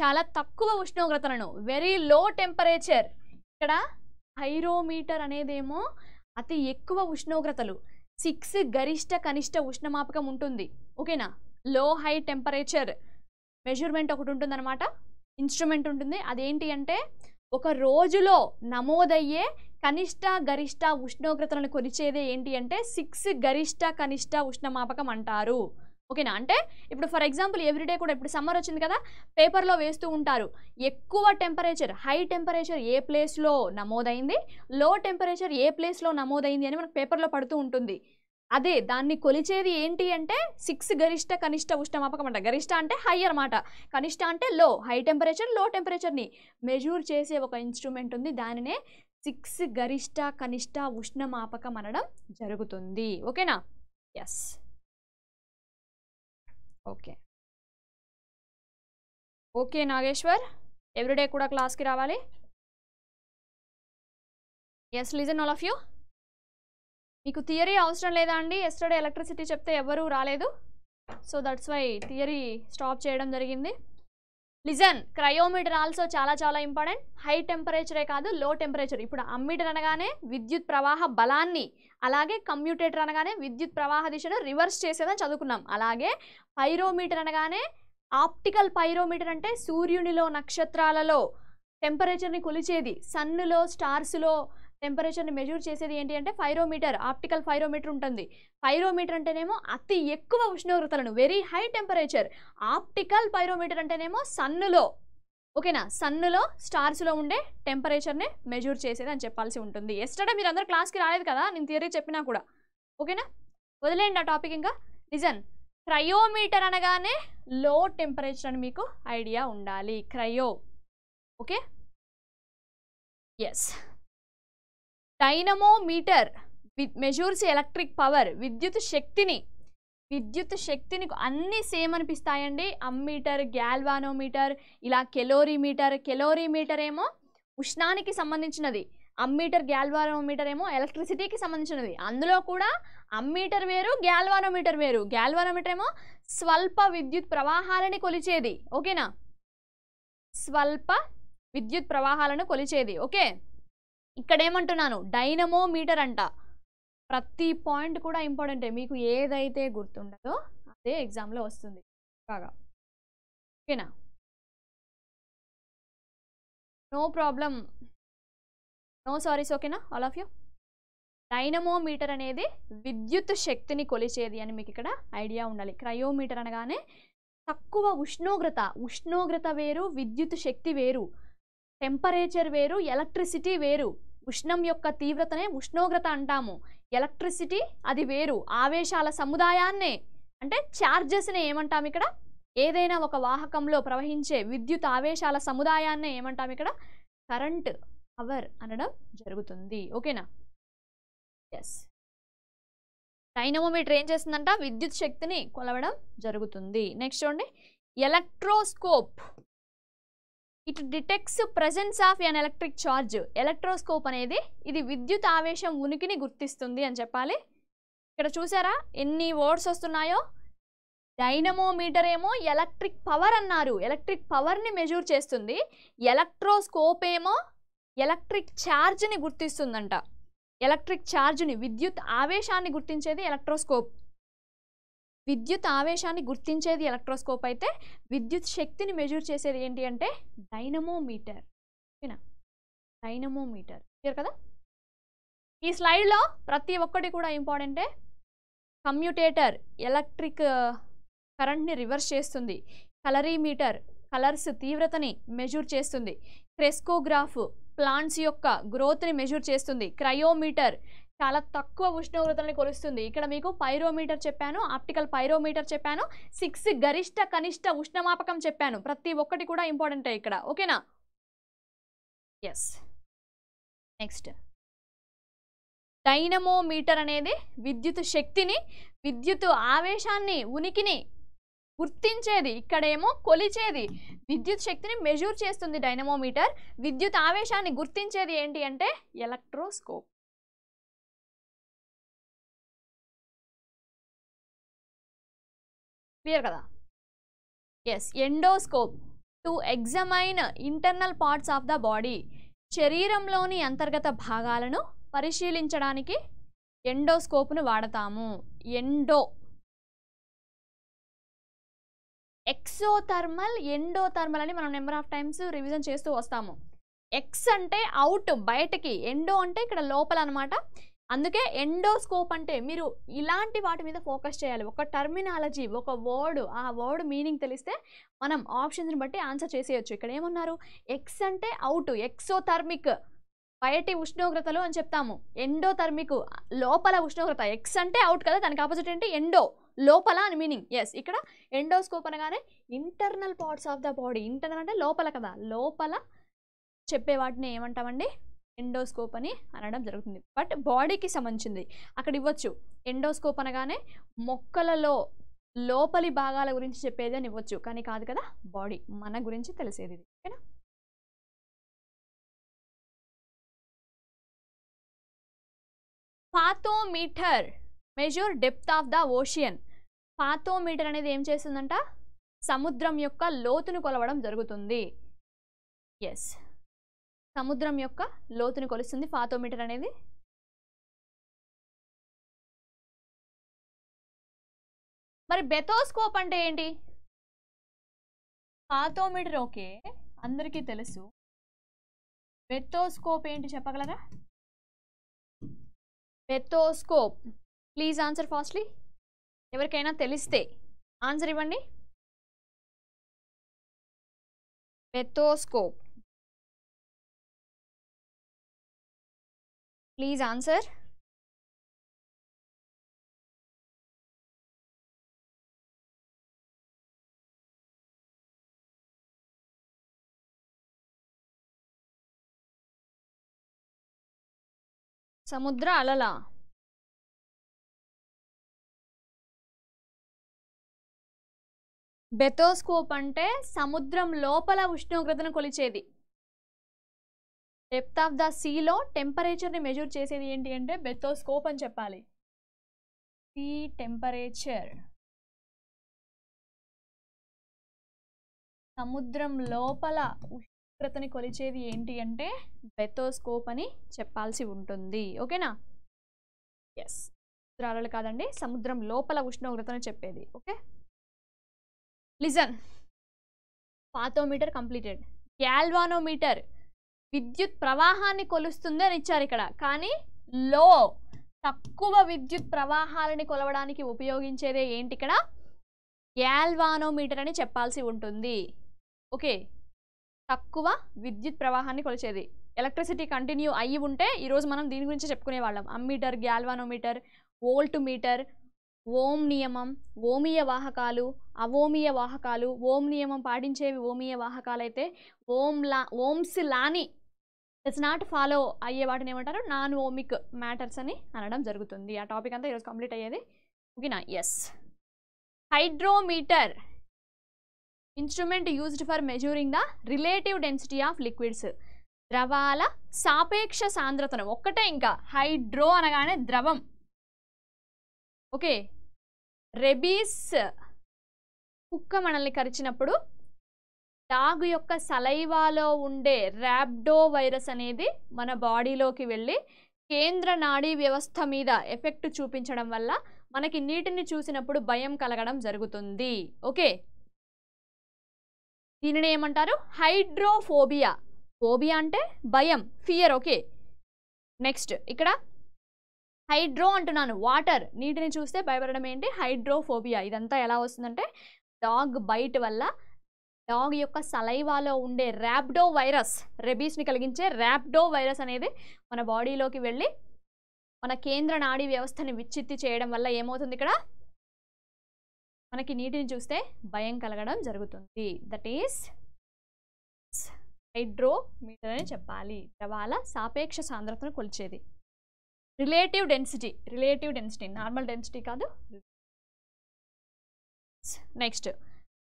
చాలా తక్కువ ఉష్ణోగ్రతలను వెరీ లో టెంపరేచర్ ఇక్కడ హైరోమీటర్ అనేదేమో అతి ఎక్కువ ఉష్ణోగ్రతలు సిక్స్ గరిష్ట కనిష్ట ఉష్ణమాపకం ఉంటుంది ఓకేనా లో హై టెంపరేచర్ మెజర్మెంట్ ఒకటి ఉంటుందన్నమాట ఇన్స్ట్రుమెంట్ ఉంటుంది అదేంటి అంటే ఒక రోజులో నమోదయ్యే కనిష్ట గరిష్ట ఉష్ణోగ్రతలను కొలిచేదే ఏంటి అంటే సిక్స్ గరిష్ట కనిష్ట ఉష్ణమాపకం అంటారు ఓకేనా అంటే ఇప్పుడు ఫర్ ఎగ్జాంపుల్ ఎవ్రీడే కూడా ఇప్పుడు సమ్మర్ వచ్చింది కదా పేపర్లో వేస్తూ ఉంటారు ఎక్కువ టెంపరేచర్ హై టెంపరేచర్ ఏ ప్లేస్లో నమోదైంది లో టెంపరేచర్ ఏ ప్లేస్లో నమోదైంది అని మనకు పేపర్లో పడుతూ ఉంటుంది అదే దాన్ని కొలిచేది ఏంటి అంటే సిక్స్ గరిష్ట కనిష్ట ఉష్ణమాపకం అంట గరిష్ట అంటే హై అనమాట కనిష్ట అంటే లో హై టెంపరేచర్ లో టెంపరేచర్ని మెజూర్ చేసే ఒక ఇన్స్ట్రుమెంట్ ఉంది దానినే సిక్స్ గరిష్ట కనిష్ట ఉష్ణమాపకం అనడం జరుగుతుంది ఓకేనా yes okay okay Nageshwar everyday కూడా క్లాస్కి రావాలి yes listen all of you మీకు థియరీ అవసరం లేదా అండి ఎస్టర్డే ఎలక్ట్రిసిటీ చెప్తే ఎవరూ రాలేదు so that's why theory stop చేయడం జరిగింది లిజన్ క్రయోమీటర్ ఆల్సో చాలా చాలా ఇంపార్టెంట్ హై టెంపరేచరే కాదు లో టెంపరేచర్ ఇప్పుడు అమ్మీటర్ అనగానే విద్యుత్ ప్రవాహ బలాన్ని అలాగే కమ్యూటేటర్ అనగానే విద్యుత్ ప్రవాహ దిశను రివర్స్ చేసేదని చదువుకున్నాం అలాగే పైరోమీటర్ అనగానే ఆప్టికల్ పైరోమీటర్ అంటే సూర్యునిలో నక్షత్రాలలో టెంపరేచర్ని కొలిచేది సన్నులో స్టార్స్లో టెంపరేచర్ని మెజూర్ చేసేది ఏంటి అంటే ఫైరోమీటర్ ఆప్టికల్ ఫైరోమీటర్ ఉంటుంది ఫైరోమీటర్ అంటేనేమో అతి ఎక్కువ ఉష్ణోగ్రతలను very high temperature optical pyrometer అంటేనేమో సన్నులో ఓకేనా సన్నులో స్టార్స్లో ఉండే టెంపరేచర్ని మెజూర్ చేసేది అని చెప్పాల్సి ఉంటుంది ఎస్టర్డే మీరు అందరూ క్లాస్కి రాలేదు కదా నేను థియరీ చెప్పినా కూడా ఓకేనా వదిలేయండి ఆ టాపిక్ ఇంకా నిజన్ క్రయోమీటర్ అనగానే లో టెంపరేచర్ అని మీకు ఐడియా ఉండాలి cryo okay yes dynamometer measures electric power విద్యుత్ శక్తిని విద్యుత్ శక్తిని అన్నీ సేమ్ అనిపిస్తాయండి అమ్మీటర్ గ్యాల్వానోమీటర్ ఇలా కెలోరీమీటర్ కెలోరీమీటర్ ఏమో ఉష్ణానికి సంబంధించినది అమ్మీటర్ గ్యాల్వానోమీటర్ ఏమో ఎలక్ట్రిసిటీకి సంబంధించినది అందులో కూడా అమ్మీటర్ వేరు గ్యాల్వానోమీటర్ వేరు గ్యాల్వానోమీటర్ ఏమో స్వల్ప విద్యుత్ ప్రవాహాలని కొలిచేది ఓకేనా స్వల్ప విద్యుత్ ప్రవాహాలను కొలిచేది ఓకే ఇక్కడ ఏమంటున్నాను డైనమో మీటర్ అంట ప్రతి పాయింట్ కూడా ఇంపార్టెంటే మీకు ఏదైతే గుర్తుండదో అదే ఎగ్జామ్లో వస్తుంది బాగా ఓకేనా నో ప్రాబ్లం నో సారీస్ ఓకేనా ఆల్ ఆఫ్ యూ డైనమోమీటర్ అనేది విద్యుత్ శక్తిని కొలిచేది అని మీకు ఇక్కడ ఐడియా ఉండాలి క్రయోమీటర్ అనగానే తక్కువ ఉష్ణోగ్రత ఉష్ణోగ్రత వేరు విద్యుత్ శక్తి వేరు టెంపరేచర్ వేరు ఎలక్ట్రిసిటీ వేరు ఉష్ణం యొక్క తీవ్రతనే ఉష్ణోగ్రత అంటాము ఎలక్ట్రిసిటీ అది వేరు ఆవేశాల సముదాయాన్నే అంటే ఛార్జెస్ని ఏమంటాం ఇక్కడ ఏదైనా ఒక వాహకంలో ప్రవహించే విద్యుత్ ఆవేశాల సముదాయాన్నే ఏమంటాం ఇక్కడ కరెంట్ పవర్ అనడం జరుగుతుంది ఓకేనా ఎస్ డైనమోమీటర్ ఏం చేస్తుందంట విద్యుత్ శక్తిని కొలవడం జరుగుతుంది నెక్స్ట్ చూడండి electroscope it detects presence of an electric charge electroscope అనేది ఇది విద్యుత్ ఆవేశం ఉనికిని గుర్తిస్తుంది అని చెప్పాలి ఇక్కడ చూసారా ఎన్ని వర్డ్స్ వస్తున్నాయో డైనమోమీటర్ ఏమో ఎలక్ట్రిక్ పవర్ అన్నారు ఎలక్ట్రిక్ పవర్ని మెజూర్ చేస్తుంది ఎలక్ట్రోస్కోప్ ఏమో ఎలక్ట్రిక్ ఛార్జ్ని గుర్తిస్తుందంట ఎలక్ట్రిక్ ఛార్జ్ని విద్యుత్ ఆవేశాన్ని గుర్తించేది ఎలక్ట్రోస్కోప్ విద్యుత్ ఆవేశాన్ని గుర్తించేది ఎలక్ట్రోస్కోప్ అయితే విద్యుత్ శక్తిని మెజూర్ చేసేది ఏంటి అంటే డైనమోమీటర్ ఓకేనా డైనమోమీటర్ క్లియర్ కదా ఈ స్లైడ్లో ప్రతి ఒక్కటి కూడా ఇంపార్టెంటే కమ్యూటేటర్ ఎలక్ట్రిక్ కరెంట్ని రివర్స్ చేస్తుంది కలరీమీటర్ కలర్స్ తీవ్రతని మెజూర్ చేస్తుంది క్రెస్కోగ్రాఫ్ ప్లాంట్స్ యొక్క గ్రోత్ని మెజూర్ చేస్తుంది క్రయోమీటర్ చాలా తక్కువ ఉష్ణోగ్రతలని కొలుస్తుంది ఇక్కడ మీకు పైరోమీటర్ చెప్పాను ఆప్టికల్ పైరోమీటర్ చెప్పాను సిక్స్ గరిష్ట కనిష్ట ఉష్ణమాపకం చెప్పాను ప్రతి ఒక్కటి కూడా ఇంపార్టెంటే ఇక్కడ ఓకేనా ఎస్ నెక్స్ట్ డైనమోమీటర్ అనేది విద్యుత్ శక్తిని విద్యుత్ ఆవేశాన్ని ఉనికిని గుర్తించేది ఇక్కడేమో కొలిచేది విద్యుత్ శక్తిని మెజూర్ చేస్తుంది డైనమోమీటర్ విద్యుత్ ఆవేశాన్ని గుర్తించేది ఏంటి అంటే ఎలక్ట్రోస్కోప్ క్లియర్ కదా yes endoscope to examine internal parts of the body శరీరంలోని అంతర్గత భాగాలను పరిశీలించడానికి ఎండోస్కోప్ను వాడతాము ఎండో ఎక్సోథర్మల్ ఎండోథర్మల్ అని మనం నెంబర్ ఆఫ్ టైమ్స్ రివిజన్ చేస్తూ వస్తాము ఎక్స్ అంటే అవుట్ బయటకి ఎండో అంటే ఇక్కడ లోపల అనమాట అందుకే ఎండోస్కోప్ అంటే మీరు ఇలాంటి వాటి మీద ఫోకస్ చేయాలి ఒక టర్మినాలజీ ఒక వర్డ్ ఆ వర్డ్ మీనింగ్ తెలిస్తే మనం ఆప్షన్స్ని బట్టి ఆన్సర్ చేసేయచ్చు ఇక్కడ ఏమన్నారు ఎక్స్ అంటే అవుట్ ఎక్సోథర్మిక్ బయటి ఉష్ణోగ్రతలు అని చెప్తాము ఎండోథర్మిక్ లోపల ఉష్ణోగ్రత ఎక్స్ అంటే అవుట్ కదా దానికి ఆపోజిట్ ఏంటి ఎండో లోపల అని మీనింగ్ ఎస్ ఇక్కడ ఎండోస్కోప్ అనగానే internal parts of the body internal అంటే లోపల కదా లోపల చెప్పే వాటిని ఏమంటామండి ఎండోస్కోప్ అని అనడం జరుగుతుంది బట్ బాడీకి సంబంధించింది అక్కడ ఇవ్వచ్చు ఎండోస్కోప్ అనగానే మొక్కలలో లోపలి భాగాల గురించి చెప్పేది అని ఇవ్వచ్చు కానీ కాదు కదా బాడీ మన గురించి తెలిసేది ఓకేనా bathometer measure depth of the ocean bathometer అనేది ఏం చేస్తుందంట సముద్రం యొక్క లోతును కొలవడం జరుగుతుంది ఎస్ సముద్రం యొక్క లోతుని కొలుస్తుంది ఫాతోమీటర్ అనేది మరి బెథోస్కోప్ అంటే ఏంటి ఫాతోమీటర్ ఓకే అందరికీ తెలుసు బెథోస్కోప్ ఏంటి చెప్పగలరా బెథోస్కోప్ ప్లీజ్ ఆన్సర్ ఫాస్ట్లీ ఎవరికైనా తెలిస్తే ఆన్సర్ ఇవ్వండి బెథోస్కోప్ ప్లీజ్ ఆన్సర్ సముద్ర అలల బెతోస్కోప్ అంటే సముద్రం లోపల ఉష్ణోగ్రతను కొలిచేది డెప్త్ ఆఫ్ ద సీలో టెంపరేచర్ని మెజర్ చేసేది ఏంటి అంటే బెత్తోస్కోప్ అని చెప్పాలి సీ టెంపరేచర్ సముద్రం లోపల ఉష్ణోగ్రతని కొలిచేది ఏంటి అంటే బెత్తోస్కోప్ అని చెప్పాల్సి ఉంటుంది ఓకేనా ఎస్ సముద్రాలలో కాదండి సముద్రం లోపల ఉష్ణోగ్రతను చెప్పేది okay listen bathometer completed galvanometer విద్యుత్ ప్రవాహాన్ని కొలుస్తుంది అని ఇచ్చారు ఇక్కడ కానీ లో తక్కువ విద్యుత్ ప్రవాహాలని కొలవడానికి ఉపయోగించేదే ఏంటి ఇక్కడ గ్యాల్వానోమీటర్ అని చెప్పాల్సి ఉంటుంది ఓకే తక్కువ విద్యుత్ ప్రవాహాన్ని కొలిచేది ఎలక్ట్రిసిటీ కంటిన్యూ అయ్యి ఉంటే ఈరోజు మనం దీని గురించి చెప్పుకునే వాళ్ళం ammeter galvanometer voltmeter Ohm నియమం ఓమీయ వాహకాలు అవోమీయ వాహకాలు ఓం నియమం పాటించేవి ఓమీయ అయితే ఓం లా ఓమ్స్ లాని ఇట్స్ నాట్ ఫాలో అయ్యే వాటిని ఏమంటారు నాన్ ఓమిక్ మ్యాటర్స్ అని అనడం జరుగుతుంది ఆ టాపిక్ అంతా ఈరోజు కంప్లీట్ అయ్యేది ఓకేనా yes hydrometer instrument used for measuring the relative density of liquids ద్రవాల సాపేక్ష సాంద్రతను ఒక్కటే ఇంకా హైడ్రో అనగానే ద్రవం ఓకే రెబీస్ కుక్క మనల్ని కరిచినప్పుడు డాగ్ యొక్క సలైవాలో ఉండే ర్యాబ్డో వైరస్ అనేది మన బాడీలోకి వెళ్ళి కేంద్ర నాడీ వ్యవస్థ మీద ఎఫెక్ట్ చూపించడం వల్ల మనకి నీటిని చూసినప్పుడు భయం కలగడం జరుగుతుంది ఓకే దీనిని ఏమంటారు హైడ్రోఫోబియా ఫోబియా అంటే భయం ఫియర్ ఓకే నెక్స్ట్ ఇక్కడ హైడ్రో అంటున్నాను వాటర్ నీటిని చూస్తే భయపడడం ఏంటి హైడ్రోఫోబియా ఇదంతా ఎలా వస్తుందంటే డాగ్ బైట్ వల్ల డాగ్ యొక్క సలైవాలో ఉండే ర్యాప్డో వైరస్ రెబీస్ని కలిగించే ర్యాప్డో వైరస్ అనేది మన బాడీలోకి వెళ్ళి మన కేంద్ర నాడీ వ్యవస్థని విచ్ఛిత్తి చేయడం వల్ల ఏమవుతుంది ఇక్కడ మనకి నీటిని చూస్తే భయం కలగడం జరుగుతుంది దట్ ఈస్ హైడ్రోమీటర్ అని చెప్పాలి ద్రవాల సాపేక్ష సాంద్రతను కొలిచేది relative density relative density normal density కాదు నెక్స్ట్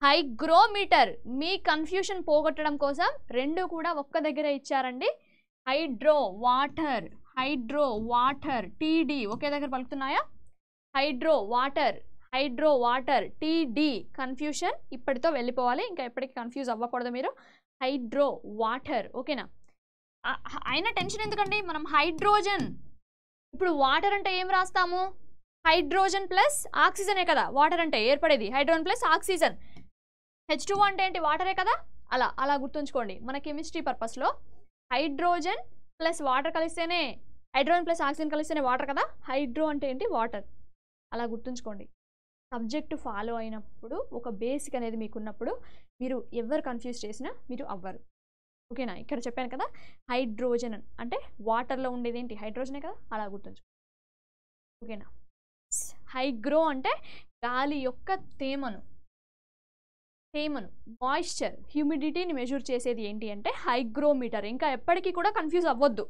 హైగ్రోమీటర్ మీ కన్ఫ్యూషన్ పోగొట్టడం కోసం రెండు కూడా ఒక్క దగ్గర ఇచ్చారండి హైడ్రో వాటర్ హైడ్రో వాటర్ టీడీ ఒకే దగ్గర పలుకుతున్నాయా హైడ్రో వాటర్ హైడ్రో వాటర్ టీడీ కన్ఫ్యూషన్ ఇప్పటితో వెళ్ళిపోవాలి ఇంకా ఎప్పటికీ కన్ఫ్యూజ్ అవ్వకూడదు మీరు హైడ్రో వాటర్ ఓకేనా అయినా టెన్షన్ ఎందుకండి మనం హైడ్రోజన్ ఇప్పుడు వాటర్ అంటే ఏం రాస్తాము హైడ్రోజన్ ప్లస్ ఆక్సిజనే కదా వాటర్ అంటే ఏర్పడేది hydrogen plus oxygen H two అంటే ఏంటి వాటరే కదా అలా అలా గుర్తుంచుకోండి మన కెమిస్ట్రీ పర్పస్లో హైడ్రోజన్ ప్లస్ వాటర్ కలిస్తేనే హైడ్రోజన్ ప్లస్ ఆక్సిజన్ కలిస్తేనే వాటర్ కదా హైడ్రో అంటే ఏంటి వాటర్ అలా గుర్తుంచుకోండి సబ్జెక్టు ఫాలో అయినప్పుడు ఒక బేసిక్ అనేది మీకున్నప్పుడు మీరు ఎవరు కన్ఫ్యూజ్ చేసినా మీరు అవ్వరు ఓకేనా ఇక్కడ చెప్పాను కదా హైడ్రోజన్ అంటే వాటర్లో ఉండేది ఏంటి హైడ్రోజనే కదా అలా గుర్తుంచు ఓకేనా హైగ్రో అంటే గాలి యొక్క తేమను తేమను మాయిశ్చర్ హ్యూమిడిటీని మెజూర్ చేసేది ఏంటి అంటే హైగ్రోమీటర్ ఇంకా ఎప్పటికీ కూడా కన్ఫ్యూజ్ అవ్వద్దు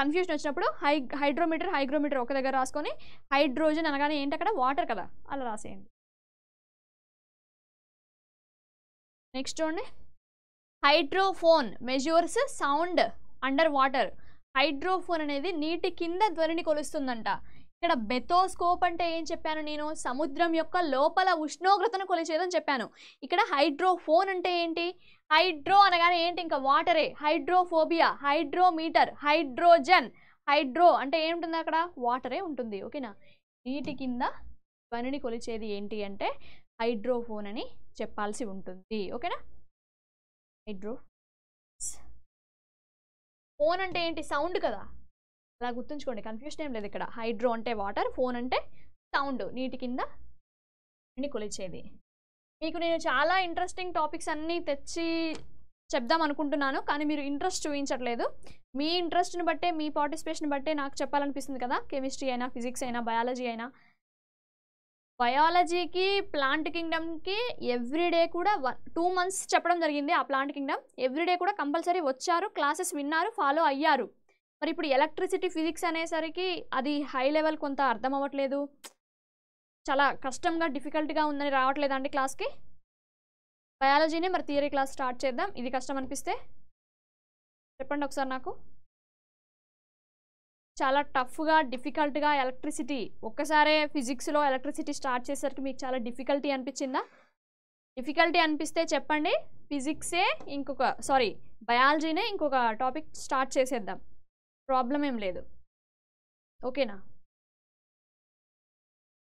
కన్ఫ్యూజన్ వచ్చినప్పుడు హై హైడ్రోమీటర్ హైగ్రోమీటర్ ఒక దగ్గర రాసుకొని హైడ్రోజన్ అనగానే ఏంటి అక్కడ వాటర్ కదా అలా రాసేయండి నెక్స్ట్ చూడండి hydrophone measures sound under water hydrophone అనేది నీటి కింద ధ్వనిని కొలుస్తుందంట ఇక్కడ బెతోస్కోప్ అంటే ఏం చెప్పాను నేను సముద్రం యొక్క లోపల ఉష్ణోగ్రతను కొలిచేదని చెప్పాను ఇక్కడ హైడ్రోఫోన్ అంటే ఏంటి హైడ్రో అనగానే ఏంటి ఇంకా వాటరే హైడ్రోఫోబియా హైడ్రోమీటర్ హైడ్రోజన్ హైడ్రో అంటే ఏముంటుంది అక్కడ వాటరే ఉంటుంది ఓకేనా నీటి కింద పనిని కొలిచేది ఏంటి అంటే హైడ్రోఫోన్ అని చెప్పాల్సి ఉంటుంది ఓకేనా హైడ్రో ఫోన్ అంటే ఏంటి సౌండ్ కదా అలా గుర్తుంచుకోండి కన్ఫ్యూషన్ ఏం లేదు ఇక్కడ హైడ్రో అంటే వాటర్ ఫోన్ అంటే సౌండ్ నీటి కింద కొలిచేది మీకు నేను చాలా ఇంట్రెస్టింగ్ టాపిక్స్ అన్నీ తెచ్చి చెప్దాం అనుకుంటున్నాను కానీ మీరు ఇంట్రెస్ట్ చూపించట్లేదు మీ ఇంట్రెస్ట్ని బట్టే మీ పార్టిసిపేషన్ బట్టే నాకు చెప్పాలనిపిస్తుంది కదా కెమిస్ట్రీ అయినా ఫిజిక్స్ అయినా బయాలజీ అయినా బయాలజీకి ప్లాంట్ కింగ్డమ్కి ఎవ్రీడే కూడా వన్ టూ మంత్స్ చెప్పడం జరిగింది ఆ ప్లాంట్ కింగ్డమ్ ఎవ్రీడే కూడా కంపల్సరీ వచ్చారు క్లాసెస్ విన్నారు ఫాలో అయ్యారు మరి ఇప్పుడు ఎలక్ట్రిసిటీ ఫిజిక్స్ అనేసరికి అది హై లెవెల్ కొంత అర్థం అవ్వట్లేదు చాలా కష్టంగా డిఫికల్ట్గా ఉందని రావట్లేదా అండి క్లాస్కి బయాలజీనే మరి థియరీ క్లాస్ స్టార్ట్ చేద్దాం ఇది కష్టం అనిపిస్తే చెప్పండి ఒకసారి నాకు చాలా టఫ్గా డిఫికల్ట్గా ఎలక్ట్రిసిటీ ఒక్కసారే ఫిజిక్స్లో ఎలక్ట్రిసిటీ స్టార్ట్ చేసేసరికి మీకు చాలా డిఫికల్టీ అనిపించిందా డిఫికల్టీ అనిపిస్తే చెప్పండి ఫిజిక్సే ఇంకొక సారీ బయాలజీనే ఇంకొక టాపిక్ స్టార్ట్ చేసేద్దాం ప్రాబ్లం ఏం లేదు ఓకేనా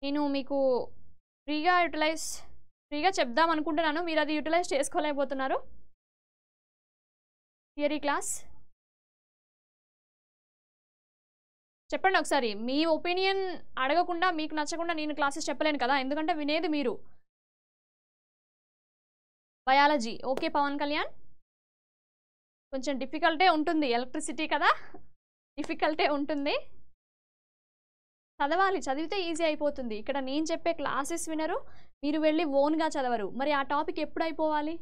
నేను మీకు ఫ్రీగా యూటిలైజ్ ఫ్రీగా చెప్దాం అనుకుంటున్నాను మీరు అది యూటిలైజ్ చేసుకోలేకపోతున్నారు థియరీ క్లాస్ చెప్పండి ఒకసారి మీ ఒపీనియన్ అడగకుండా మీకు నచ్చకుండా నేను క్లాసెస్ చెప్పలేను కదా ఎందుకంటే వినేది మీరు బయాలజీ ఓకే పవన్ కళ్యాణ్ కొంచెం డిఫికల్టే ఉంటుంది ఎలక్ట్రిసిటీ కదా డిఫికల్టే ఉంటుంది చదవాలి చదివితే ఈజీ అయిపోతుంది ఇక్కడ నేను చెప్పే క్లాసెస్ వినరు మీరు వెళ్ళి ఓన్గా చదవరు మరి ఆ టాపిక్ ఎప్పుడు అయిపోవాలి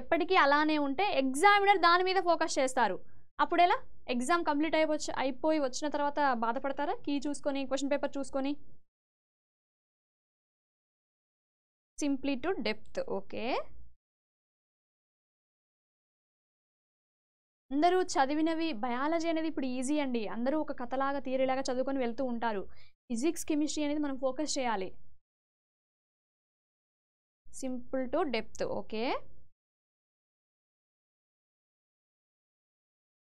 ఎప్పటికీ అలానే ఉంటే ఎగ్జామినర్ దాని మీద ఫోకస్ చేస్తారు అప్పుడు ఎలా ఎగ్జామ్ కంప్లీట్ అయిపోవచ్చు అయిపోయి వచ్చిన తర్వాత బాధపడతారా కీ చూసుకొని క్వశ్చన్ పేపర్ చూసుకొని సింప్లీ టు డెప్త్ ఓకే అందరూ చదివినవి బయాలజీ అనేది ఇప్పుడు ఈజీ అండి అందరూ ఒక కథలాగా తీరేలాగా చదువుకొని వెళ్తూ ఉంటారు ఫిజిక్స్ కెమిస్ట్రీ అనేది మనం ఫోకస్ చేయాలి సింపుల్ టు డెప్త్ ఓకే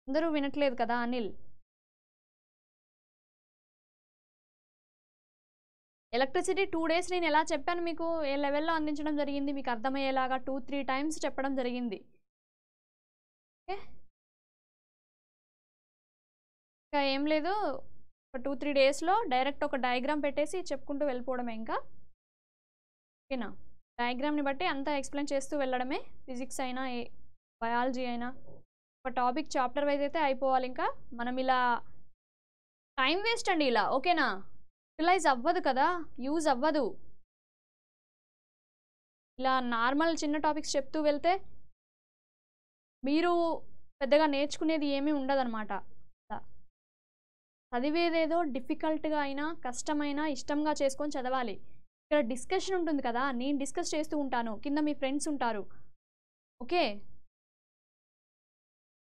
అందరూ వినట్లేదు కదా అనిల్ ఎలక్ట్రిసిటీ టూ డేస్ నేను ఎలా చెప్పాను మీకు ఏ లెవెల్లో అందించడం జరిగింది మీకు అర్థమయ్యేలాగా టూ త్రీ టైమ్స్ చెప్పడం జరిగింది ఓకే ఇంకా ఏం లేదు ఒక టూ త్రీ డేస్లో డైరెక్ట్ ఒక డయాగ్రామ్ పెట్టేసి చెప్పుకుంటూ వెళ్ళిపోవడమే ఇంకా ఓకేనా డయాగ్రామ్ని బట్టి అంతా ఎక్స్ప్లెయిన్ చేస్తూ వెళ్ళడమే ఫిజిక్స్ అయినా బయాలజీ అయినా ఒక టాపిక్ చాప్టర్ వైజ్ అయితే అయిపోవాలి ఇంకా మనం ఇలా టైం వేస్ట్ అండి ఇలా ఓకేనా యూటిలైజ్ అవ్వదు కదా యూజ్ అవ్వదు ఇలా నార్మల్ చిన్న టాపిక్స్ చెప్తూ వెళ్తే మీరు పెద్దగా నేర్చుకునేది ఏమీ అనమాట చదివేదేదో డిఫికల్ట్గా అయినా కష్టమైనా ఇష్టంగా చేసుకొని చదవాలి ఇక్కడ డిస్కషన్ ఉంటుంది కదా నేను డిస్కస్ చేస్తూ ఉంటాను కింద మీ ఫ్రెండ్స్ ఉంటారు okay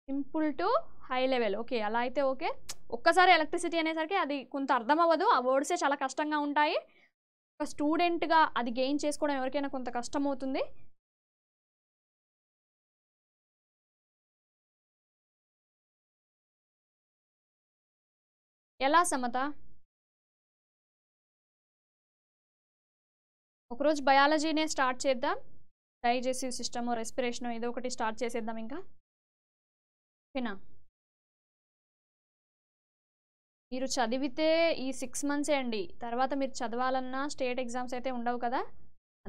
simple to high level okay అలా అయితే ఓకే ఒక్కసారి ఎలక్ట్రిసిటీ అనేసరికి అది కొంత అర్థం అవ్వదు ఆ వర్డ్సే చాలా కష్టంగా ఉంటాయి ఒక స్టూడెంట్గా అది గెయిన్ చేసుకోవడం ఎవరికైనా కొంత కష్టమవుతుంది ఎలా సమత ఒకరోజు బయాలజీనే స్టార్ట్ చేద్దాం డైజెస్టివ్ సిస్టమ్ రెస్పిరేషన్ ఏదో ఒకటి స్టార్ట్ చేసేద్దాం ఇంకా ఓకేనా మీరు చదివితే ఈ సిక్స్ మంత్సే అండి తర్వాత మీరు చదవాలన్నా స్టేట్ ఎగ్జామ్స్ అయితే ఉండవు కదా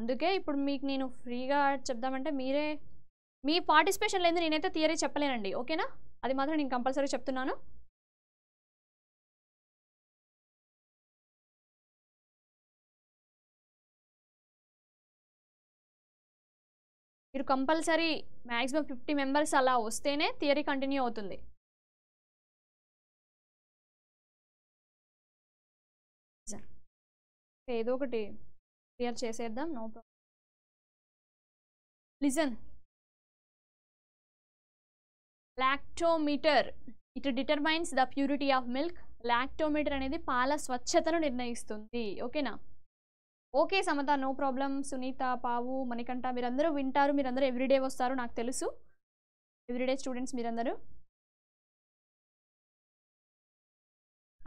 అందుకే ఇప్పుడు మీకు నేను ఫ్రీగా చెప్దామంటే మీరే మీ పార్టిసిపేషన్ లేదు నేనైతే థియరీ చెప్పలేనండి ఓకేనా అది మాత్రం నేను కంపల్సరీ చెప్తున్నాను మీరు కంపల్సరీ మ్యాక్సిమం ఫిఫ్టీ మెంబర్స్ అలా వస్తేనే థియరీ కంటిన్యూ అవుతుంది ఏదో ఒకటి క్లియర్ చేసేద్దాం no problem listen lactometer it determines the purity of milk lactometer అనేది పాల స్వచ్ఛతను నిర్ణయిస్తుంది ఓకేనా okay Samatha no problem Sunitha Pavu Manikanta మీరందరూ వింటారు మీరందరూ ఎవ్రీడే వస్తారు నాకు తెలుసు ఎవ్రీడే స్టూడెంట్స్ మీరందరూ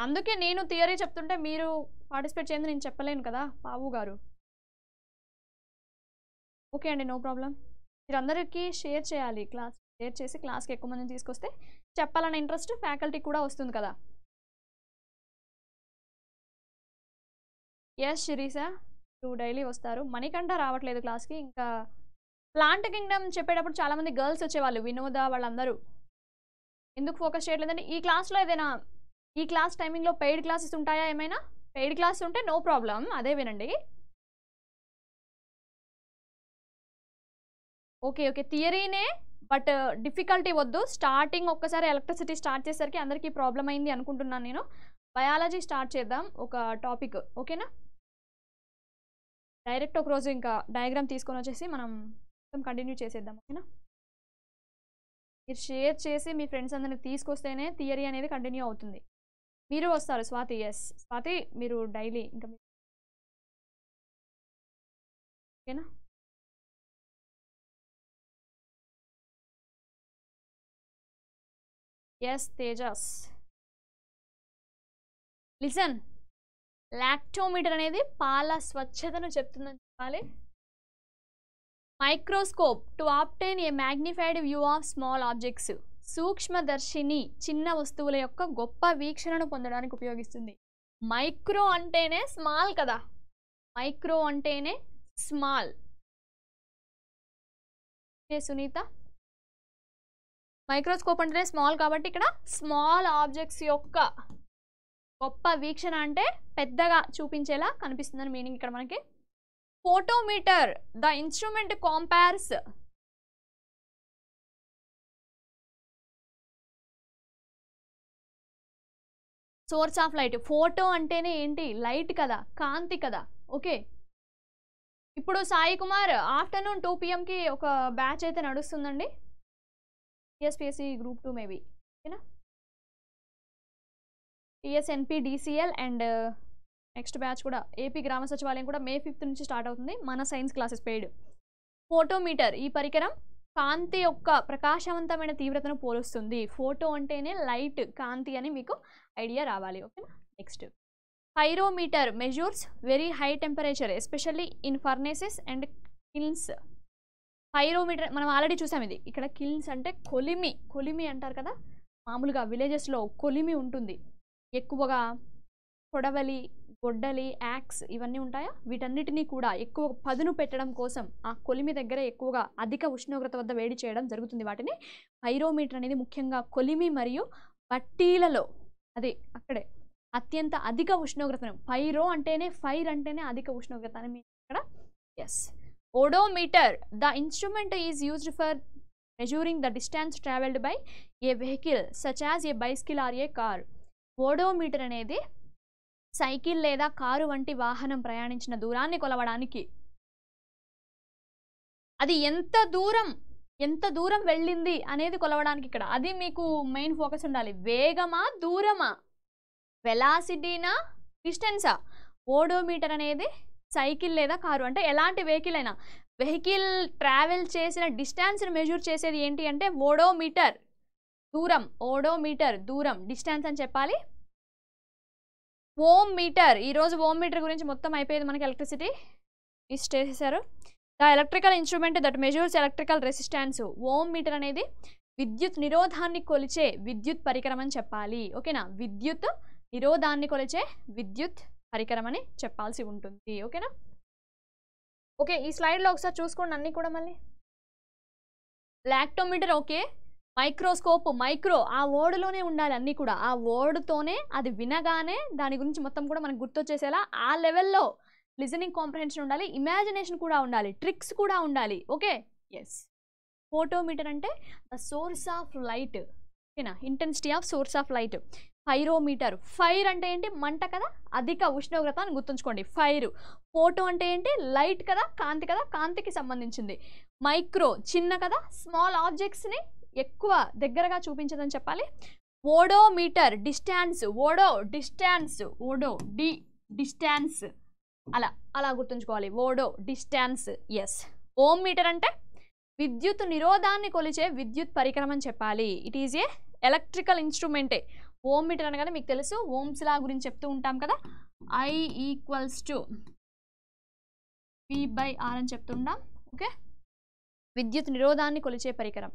అందుకే నేను థియరీ చెప్తుంటే మీరు పార్టిసిపేట్ చేయండి నేను చెప్పలేను కదా పావు గారు ఓకే అండి నో ప్రాబ్లం మీరందరికీ షేర్ చేయాలి క్లాస్ షేర్ చేసి క్లాస్కి ఎక్కువ మందిని తీసుకొస్తే చెప్పాలన్న ఇంట్రెస్ట్ ఫ్యాకల్టీ కూడా వస్తుంది కదా ఎస్ శిరీష టూ డైలీ వస్తారు మణికంఠ రావట్లేదు క్లాస్కి ఇంకా ప్లాంట్ కింగ్డమ్ చెప్పేటప్పుడు చాలామంది గర్ల్స్ వచ్చేవాళ్ళు వినోద వాళ్ళందరూ ఎందుకు ఫోకస్ చేయట్లేదంటే ఈ క్లాస్లో ఏదైనా ఈ క్లాస్ టైమింగ్లో పెయిడ్ క్లాసెస్ ఉంటాయా ఏమైనా పెయిడ్ క్లాస్ ఉంటే నో ప్రాబ్లం అదే వినండి ఓకే ఓకే థియరీనే బట్ డిఫికల్టీ వద్దు స్టార్టింగ్ ఒక్కసారి ఎలక్ట్రిసిటీ స్టార్ట్ చేసరికి అందరికీ ప్రాబ్లం అయింది అనుకుంటున్నాను నేను బయాలజీ స్టార్ట్ చేద్దాం ఒక టాపిక్ ఓకేనా డైరెక్ట్ ఒకరోజు ఇంకా డయాగ్రామ్ తీసుకొని వచ్చేసి మనం మొత్తం కంటిన్యూ చేసేద్దాం ఓకేనా మీరు షేర్ చేసి మీ ఫ్రెండ్స్ అందరినీ తీసుకొస్తేనే థియరీ అనేది కంటిన్యూ అవుతుంది మీరు వస్తారు స్వాతి ఎస్ స్వాతి మీరు డైలీ ఇంకా ఓకేనా ఎస్ తేజస్ లిసన్ లాక్టోమీటర్ అనేది పాల స్వచ్ఛతను చెప్తుందని చెప్పాలి microscope to obtain a magnified view of small objects సూక్ష్మదర్శిని చిన్న వస్తువుల యొక్క గొప్ప వీక్షణను పొందడానికి ఉపయోగిస్తుంది మైక్రో అంటేనే స్మాల్ కదా మైక్రో అంటేనే స్మాల్ సునీత మైక్రోస్కోప్ అంటేనే స్మాల్ కాబట్టి ఇక్కడ స్మాల్ ఆబ్జెక్ట్స్ యొక్క గొప్ప వీక్షణ అంటే పెద్దగా చూపించేలా కనిపిస్తుందని మీనింగ్ ఇక్కడ మనకి photometer the instrument compares source of light photo అంటేనే ఏంటి లైట్ కదా కాంతి కదా ఓకే ఇప్పుడు సాయి కుమార్ ఆఫ్టర్నూన్ టూ పిఎంకి ఒక బ్యాచ్ అయితే నడుస్తుందండి ఎస్పిఎస్సి గ్రూప్ టూ మేబీ ఓకేనా TSNP DCL and uh, next batch కూడా ఏపీ గ్రామ సచివాలయం కూడా మే ఫిఫ్త్ నుంచి స్టార్ట్ అవుతుంది మన సైన్స్ క్లాసెస్ పెయిడ్ ఫోటోమీటర్ ఈ పరికరం కాంతి యొక్క ప్రకాశవంతమైన తీవ్రతను పోలుస్తుంది ఫోటో అంటేనే లైట్ కాంతి అని మీకు ఐడియా రావాలి ఓకేనా next pyrometer measures very high temperature especially in furnaces and kilns pyrometer మనం ఆల్రెడీ చూసాం ఇది ఇక్కడ కిల్న్స్ అంటే కొలిమి కొలిమి అంటారు కదా మామూలుగా విలేజెస్లో కొలిమి ఉంటుంది ఎక్కువగా కొడవలి గొడ్డలి యాక్స్ ఇవన్నీ ఉంటాయా వీటన్నిటినీ కూడా ఎక్కువ పదును పెట్టడం కోసం ఆ కొలిమి దగ్గర ఎక్కువగా అధిక ఉష్ణోగ్రత వద్ద వేడి చేయడం జరుగుతుంది వాటిని పైరోమీటర్ అనేది ముఖ్యంగా కొలిమి మరియు బట్టీలలో అదే అక్కడే అత్యంత అధిక ఉష్ణోగ్రతను పైరో అంటేనే ఫైర్ అంటేనే అధిక ఉష్ణోగ్రత అని మీ ఇక్కడ yes odometer the instrument is used for measuring the distance travelled by a vehicle such as a bicycle or a car odometer అనేది సైకిల్ లేదా కారు వంటి వాహనం ప్రయాణించిన దూరాన్ని కొలవడానికి అది ఎంత దూరం ఎంత దూరం వెళ్ళింది అనేది కొలవడానికి ఇక్కడ అది మీకు మెయిన్ ఫోకస్ ఉండాలి వేగమా దూరమా వెలాసిటీనా డిస్టెన్సా ఓడోమీటర్ అనేది సైకిల్ లేదా కారు అంటే ఎలాంటి వెహికల్ అయినా వెహికల్ ట్రావెల్ చేసిన డిస్టెన్స్ని మెజూర్ చేసేది ఏంటి అంటే ఓడోమీటర్ దూరం ఓడోమీటర్ దూరం డిస్టెన్స్ అని చెప్పాలి ఓమ్ మీటర్ ఈరోజు ఓమ్ మీటర్ గురించి మొత్తం అయిపోయేది మనకి ఎలక్ట్రిసిటీ ఇస్ట్ చేసేసారు the electrical instrument that measures electrical resistance ohm meter అనేది విద్యుత్ నిరోధాన్ని కొలిచే విద్యుత్ పరికరం అని చెప్పాలి ఓకేనా విద్యుత్ నిరోధాన్ని కొలిచే విద్యుత్ పరికరం అని చెప్పాల్సి ఉంటుంది ఓకేనా ఓకే ఈ స్లైడ్లో ఒకసారి చూసుకోండి అన్నీ కూడా మళ్ళీ లాక్టోమీటర్ ఓకే మైక్రోస్కోప్ మైక్రో ఆ వర్డ్లోనే ఉండాలి అన్నీ కూడా ఆ వర్డ్తోనే అది వినగానే దాని గురించి మొత్తం కూడా మనకు గుర్తొచ్చేసేలా ఆ లెవెల్లో లిజనింగ్ కాంప్రహెన్షన్ ఉండాలి ఇమాజినేషన్ కూడా ఉండాలి ట్రిక్స్ కూడా ఉండాలి ఓకే ఎస్ ఫోటోమీటర్ అంటే ద సోర్స్ ఆఫ్ లైట్ ఓకేనా intensity of source of light pyrometer fire అంటే ఏంటి మంట కదా అధిక ఉష్ణోగ్రత అని గుర్తుంచుకోండి ఫైర్ ఫోటో అంటే ఏంటి లైట్ కదా కాంతి కదా కాంతికి సంబంధించింది మైక్రో చిన్న కదా స్మాల్ ఆబ్జెక్ట్స్ని ఎక్కువ దగ్గరగా చూపించదని చెప్పాలి odometer distance odo distance odo D distance అలా అలా గుర్తుంచుకోవాలి odo distance yes ohm meter అంటే విద్యుత్ నిరోధాన్ని కొలిచే విద్యుత్ పరికరం అని చెప్పాలి ఇట్ ఈజ్ ఏ ఎలక్ట్రికల్ ఇన్స్ట్రుమెంటే ఓమ్ మీటర్ అనగానే మీకు తెలుసు ఓమ్స్ లా గురించి చెప్తూ ఉంటాం కదా I equals to P by R అని చెప్తుంటాం ఓకే విద్యుత్ నిరోధాన్ని కొలిచే పరికరం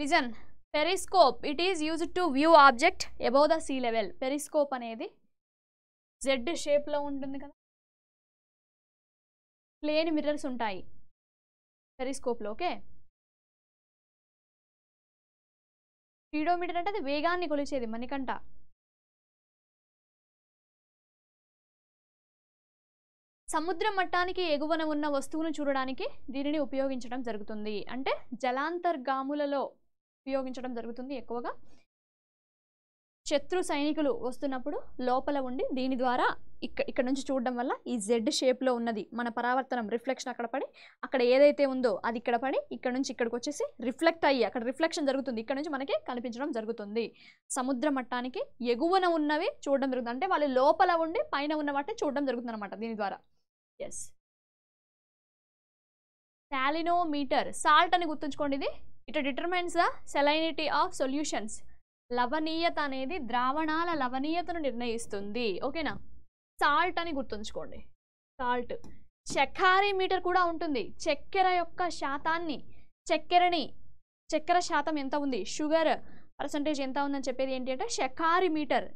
vision periscope it is used to view object above the sea level periscope అనేది జెడ్ షేప్లో ఉంటుంది కదా ప్లేన్ మిర్రర్స్ ఉంటాయి పెరిస్కోప్లో ఓకే స్పీడోమీటర్ అంటే అది వేగాన్ని కొలిచేది మనికంట సముద్ర మట్టానికి ఎగువన ఉన్న వస్తువును చూడడానికి దీనిని ఉపయోగించడం జరుగుతుంది అంటే జలాంతర్గాములలో ఉపయోగించడం జరుగుతుంది ఎక్కువగా శత్రు సైనికులు వస్తున్నప్పుడు లోపల ఉండి దీని ద్వారా ఇక్కడ ఇక్కడ నుంచి చూడడం వల్ల ఈ జెడ్ షేప్లో ఉన్నది మన పరావర్తనం రిఫ్లెక్షన్ అక్కడ పడి అక్కడ ఏదైతే ఉందో అది ఇక్కడ పడి ఇక్కడ నుంచి ఇక్కడికి వచ్చేసి రిఫ్లెక్ట్ అయ్యి అక్కడ రిఫ్లెక్షన్ జరుగుతుంది ఇక్కడ నుంచి మనకి కనిపించడం జరుగుతుంది సముద్ర మట్టానికి ఎగువన ఉన్నవి చూడడం జరుగుతుంది అంటే వాళ్ళు లోపల ఉండి పైన ఉన్న వాటిని చూడడం జరుగుతుంది అనమాట దీని ద్వారా ఎస్ టాలినోమీటర్ సాల్ట్ అని గుర్తుంచుకోండి ఇది it determines the salinity of solutions లవణీయత అనేది ద్రావణాల లవణీయతను నిర్ణయిస్తుంది ఓకేనా సాల్ట్ అని గుర్తుంచుకోండి సాల్ట్ చక్కారీ మీటర్ కూడా ఉంటుంది చక్కెర యొక్క శాతాన్ని చక్కెరని చక్కెర శాతం ఎంత ఉంది షుగర్ పర్సంటేజ్ ఎంత ఉందని చెప్పేది ఏంటి అంటే షకారీ మీటర్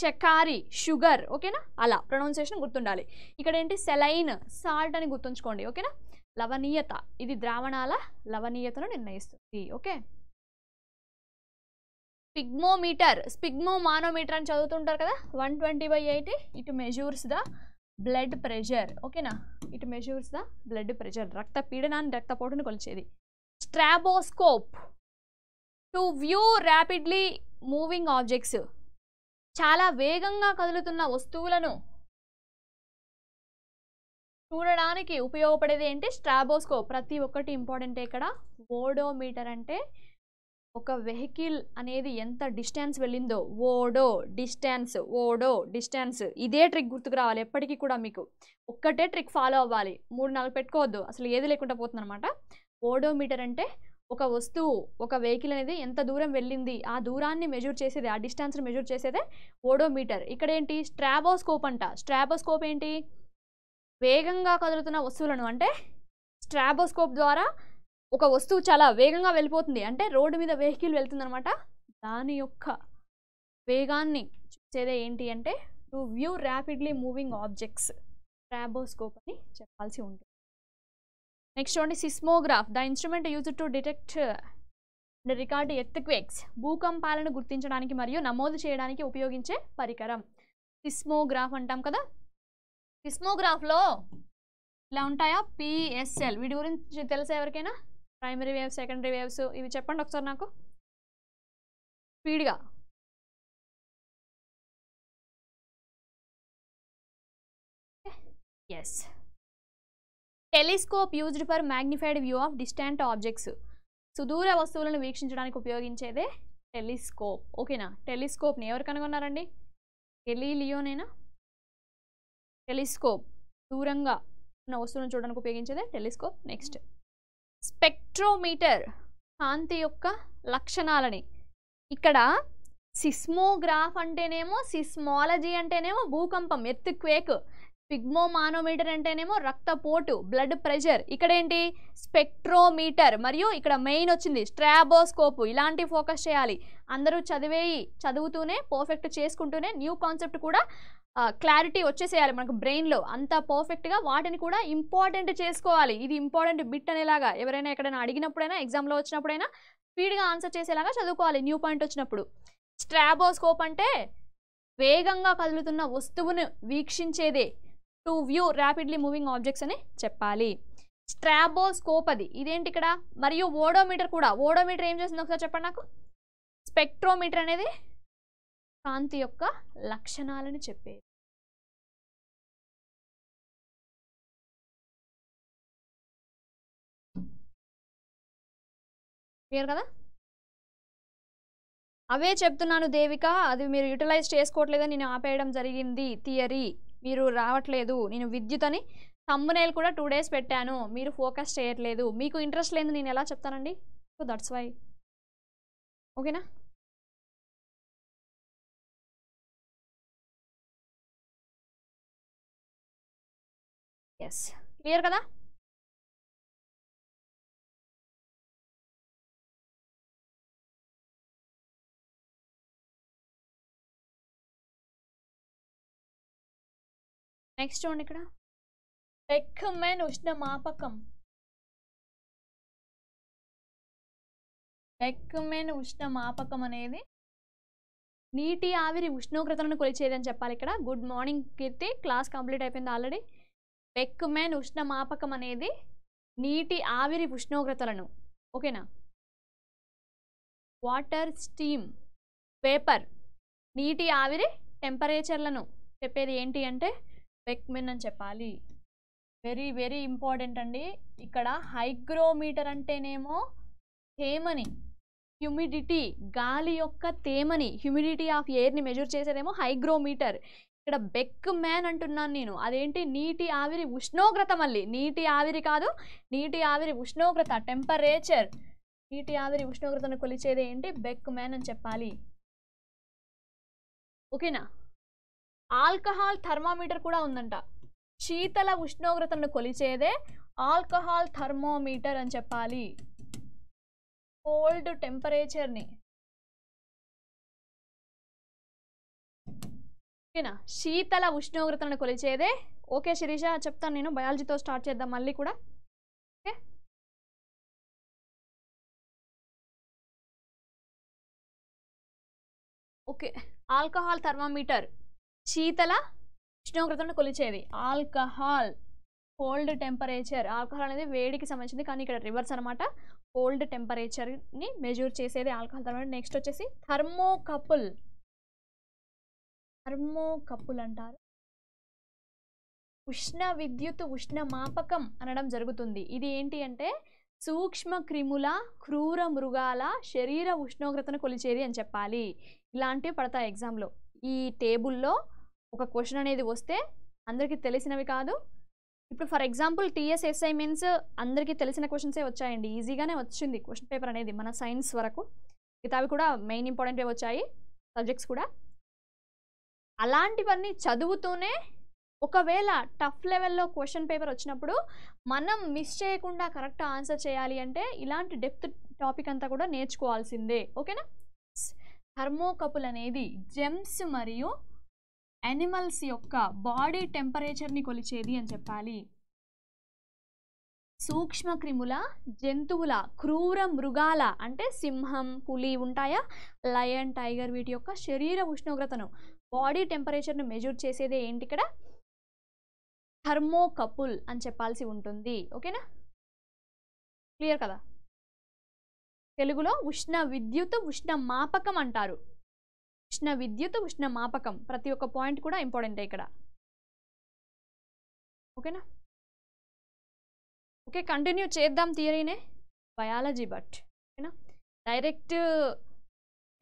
చకారి షుగర్ ఓకేనా అలా ప్రొనౌన్సియేషన్ గుర్తుండాలి ఇక్కడ ఏంటి సెలైన్ సాల్ట్ అని గుర్తుంచుకోండి ఓకేనా లవనీయత ఇది ద్రావణాల లవనీయతను నిర్ణయిస్తుంది ఓకే స్పిగ్మోమీటర్ స్పిగ్మో మానోమీటర్ అని చదువుతుంటారు కదా one twenty by eighty it measures the blood pressure ఓకేనా it measures the blood pressure రక్త పీడనాన్ని రక్తపోటును కొలిచేది stroboscope to view rapidly moving objects చాలా వేగంగా కదులుతున్న వస్తువులను చూడడానికి ఉపయోగపడేది ఏంటి స్ట్రాబోస్కోప్ ప్రతి ఒక్కటి ఇంపార్టెంట్ ఇక్కడ ఓడోమీటర్ అంటే ఒక వెహికల్ అనేది ఎంత డిస్టెన్స్ వెళ్ళిందో ఓడో డిస్టెన్స్ ఓడో డిస్టెన్స్ ఇదే ట్రిక్ గుర్తుకు రావాలి ఎప్పటికీ కూడా మీకు ఒక్కటే ట్రిక్ ఫాలో అవ్వాలి మూడు నాలుగు పెట్టుకోవద్దు అసలు ఏది లేకుండా పోతుంది అనమాట ఓడోమీటర్ అంటే ఒక వస్తువు ఒక వెహికల్ అనేది ఎంత దూరం వెళ్ళింది ఆ దూరాన్ని మెజూర్ చేసేది ఆ డిస్టెన్స్ని మెజూర్ చేసేదే ఓడోమీటర్ ఇక్కడ ఏంటి స్ట్రాబోస్కోప్ అంట స్ట్రాబోస్కోప్ ఏంటి వేగంగా కదులుతున్న వస్తువులను అంటే స్ట్రాబోస్కోప్ ద్వారా ఒక వస్తువు చాలా వేగంగా వెళ్ళిపోతుంది అంటే రోడ్డు మీద వెహికల్ వెళ్తుందనమాట దాని యొక్క వేగాన్ని చూసేదే ఏంటి అంటే to view rapidly moving objects stroboscope అని చెప్పాల్సి ఉంటుంది నెక్స్ట్ చూడండి seismograph the instrument use to detect record earthquakes భూకంపాలను గుర్తించడానికి మరియు నమోదు చేయడానికి ఉపయోగించే పరికరం సిస్మోగ్రాఫ్ అంటాం కదా సిస్మోగ్రాఫ్లో ఇలా ఉంటాయా పిఎస్ఎల్ వీటి గురించి తెలుసా ఎవరికైనా ప్రైమరీ వేవ్స్ సెకండరీ వేవ్స్ ఇవి చెప్పండి ఒకసారి నాకు స్పీడ్గా yes telescope used for magnified view of distant objects సుదూర వస్తువులను వీక్షించడానికి ఉపయోగించేదే టెలిస్కోప్ ఓకేనా టెలిస్కోప్ని ఎవరు కనుగొన్నారండి టెలిలియోనేనా టెలిస్కోప్ దూరంగా ఉన్న వస్తువులను చూడడానికి ఉపయోగించేదే టెలిస్కోప్ నెక్స్ట్ స్పెక్ట్రోమీటర్ కాంతి యొక్క లక్షణాలని ఇక్కడ సిస్మోగ్రాఫ్ అంటేనేమో సిస్మాలజీ అంటేనేమో భూకంపం ఎర్త్ క్వేక్ పిగ్మోమానోమీటర్ అంటేనేమో రక్తపోటు బ్లడ్ ప్రెషర్ ఇక్కడ ఏంటి స్పెక్ట్రోమీటర్ మరియు ఇక్కడ మెయిన్ వచ్చింది స్ట్రాబోస్కోపు ఇలాంటి ఫోకస్ చేయాలి అందరూ చదివేయి చదువుతూనే పర్ఫెక్ట్ చేసుకుంటూనే న్యూ కాన్సెప్ట్ కూడా క్లారిటీ వచ్చేసేయాలి మనకు బ్రెయిన్లో అంత పర్ఫెక్ట్గా వాటిని కూడా ఇంపార్టెంట్ చేసుకోవాలి ఇది ఇంపార్టెంట్ బిట్ అనేలాగా ఎవరైనా ఎక్కడైనా అడిగినప్పుడైనా ఎగ్జామ్లో వచ్చినప్పుడైనా స్పీడ్గా ఆన్సర్ చేసేలాగా చదువుకోవాలి న్యూ పాయింట్ వచ్చినప్పుడు స్ట్రాబోస్కోప్ అంటే వేగంగా కదులుతున్న వస్తువును వీక్షించేదే to view rapidly moving objects అని చెప్పాలి స్ట్రాబోస్కోప్ అది ఇదేంటి ఇక్కడ మరియు ఓడోమీటర్ కూడా ఓడోమీటర్ ఏం చేస్తుంది ఒకసారి చెప్పండి నాకు స్పెక్ట్రోమీటర్ అనేది కాంతి యొక్క లక్షణాలను చెప్పేది క్లియర్ కదా అవే చెప్తున్నాను దేవిక అది మీరు యూటిలైజ్ చేసుకోవట్లేదని నేను ఆపేయడం జరిగింది థియరీ మీరు రావట్లేదు నేను విద్యుత్ అని తమ్మునేలు కూడా టూ డేస్ పెట్టాను మీరు ఫోకస్ చేయట్లేదు మీకు ఇంట్రెస్ట్ లేదు నేను ఎలా చెప్తానండి సో దట్స్ వై ఓకేనా ఎస్ క్లియర్ కదా నెక్స్ట్ చూడండి ఇక్కడ మాపకం ఉష్ణమాపకం ఉష్ణ మాపకం అనేది నీటి ఆవిరి ఉష్ణోగ్రతలను కొలిచేదని చెప్పాలి ఇక్కడ good morning Keerthi class complete అయిపోయింది ఆల్రెడీ ఉష్ణ మాపకం అనేది నీటి ఆవిరి ఉష్ణోగ్రతలను ఓకేనా వాటర్ స్టీమ్ వేపర్ నీటి ఆవిరి టెంపరేచర్లను చెప్పేది ఏంటి అంటే పెక్మెన్ అని చెప్పాలి వెరీ వెరీ ఇంపార్టెంట్ అండి ఇక్కడ హైగ్రోమీటర్ అంటేనేమో తేమని హ్యూమిడిటీ గాలి యొక్క తేమని హ్యూమిడిటీ ఆఫ్ ఎయిర్ని మెజర్ చేసేదేమో హైగ్రోమీటర్ ఇక్కడ బెక్ మ్యాన్ అంటున్నాను నేను అదేంటి నీటి ఆవిరి ఉష్ణోగ్రత మళ్ళీ నీటి ఆవిరి కాదు నీటి ఆవిరి ఉష్ణోగ్రత టెంపరేచర్ నీటి ఆవిరి ఉష్ణోగ్రతను కొలిచేది ఏంటి బెక్ మ్యాన్ అని చెప్పాలి ఓకేనా ఆల్కహాల్ థర్మామీటర్ కూడా ఉందంట శీతల ఉష్ణోగ్రతను కొలిచేదే ఆల్కహాల్ థర్మోమీటర్ అని చెప్పాలి కోల్డ్ టెంపరేచర్ని ఓకేనా శీతల ఉష్ణోగ్రతను కొలిచేదే ఓకే శిరీష చెప్తాను నేను బయాలజీతో స్టార్ట్ చేద్దాం మళ్ళీ కూడా ఓకే ఓకే ఆల్కహాల్ థర్మామీటర్ శీతల ఉష్ణోగ్రతను కొలిచేది ఆల్కహాల్ కోల్డ్ టెంపరేచర్ ఆల్కహాల్ అనేది వేడికి సంబంధించింది కానీ ఇక్కడ రివర్స్ అనమాట కోల్డ్ టెంపరేచర్ని మెజూర్ చేసేది ఆల్కహాల్ తర్వాత నెక్స్ట్ వచ్చేసి థర్మోకపుల్ థర్మోకపుల్ అంటారు ఉష్ణ విద్యుత్ ఉష్ణ మాపకం అనడం జరుగుతుంది ఇది ఏంటి అంటే సూక్ష్మ క్రిముల క్రూర మృగాల శరీర ఉష్ణోగ్రతను కొలిచేది అని చెప్పాలి ఇలాంటివి పడతాయి ఎగ్జామ్లో ఈ టేబుల్లో ఒక క్వశ్చన్ అనేది వస్తే అందరికీ తెలిసినవి కాదు ఇప్పుడు ఫర్ ఎగ్జాంపుల్ టీఎస్ఎస్ఐ మీన్స్ అందరికీ తెలిసిన క్వశ్చన్సే వచ్చాయండి ఈజీగానే వచ్చింది క్వశ్చన్ పేపర్ అనేది మన సైన్స్ వరకు మిగతావి కూడా మెయిన్ ఇంపార్టెంట్వే వచ్చాయి సబ్జెక్ట్స్ కూడా అలాంటివన్నీ చదువుతూనే ఒకవేళ టఫ్ లెవెల్లో క్వశ్చన్ పేపర్ వచ్చినప్పుడు మనం మిస్ చేయకుండా కరెక్ట్ ఆన్సర్ చేయాలి అంటే ఇలాంటి డెప్త్ టాపిక్ అంతా కూడా నేర్చుకోవాల్సిందే ఓకేనా థర్మోకపుల్ అనేది జెమ్స్ మరియు యానిమల్స్ యొక్క బాడీ టెంపరేచర్ని కొలిచేది అని చెప్పాలి సూక్ష్మ క్రిముల జంతువుల క్రూర మృగాల అంటే సింహం పులి ఉంటాయా లయన్ టైగర్ వీటి యొక్క శరీర ఉష్ణోగ్రతను బాడీ టెంపరేచర్ను మెజూర్ చేసేదే ఏంటి ఇక్కడ థర్మోకపుల్ అని చెప్పాల్సి ఉంటుంది ఓకేనా క్లియర్ కదా తెలుగులో ఉష్ణ విద్యుత్ ఉష్ణ మాపకం అంటారు ఉష్ణ విద్యుత్ ఉష్ణ మాపకం ప్రతి ఒక్క పాయింట్ కూడా ఇంపార్టెంటే ఇక్కడ ఓకేనా ఓకే కంటిన్యూ చేద్దాం థియరీనే బయాలజీ బట్ ఓకేనా డైరెక్ట్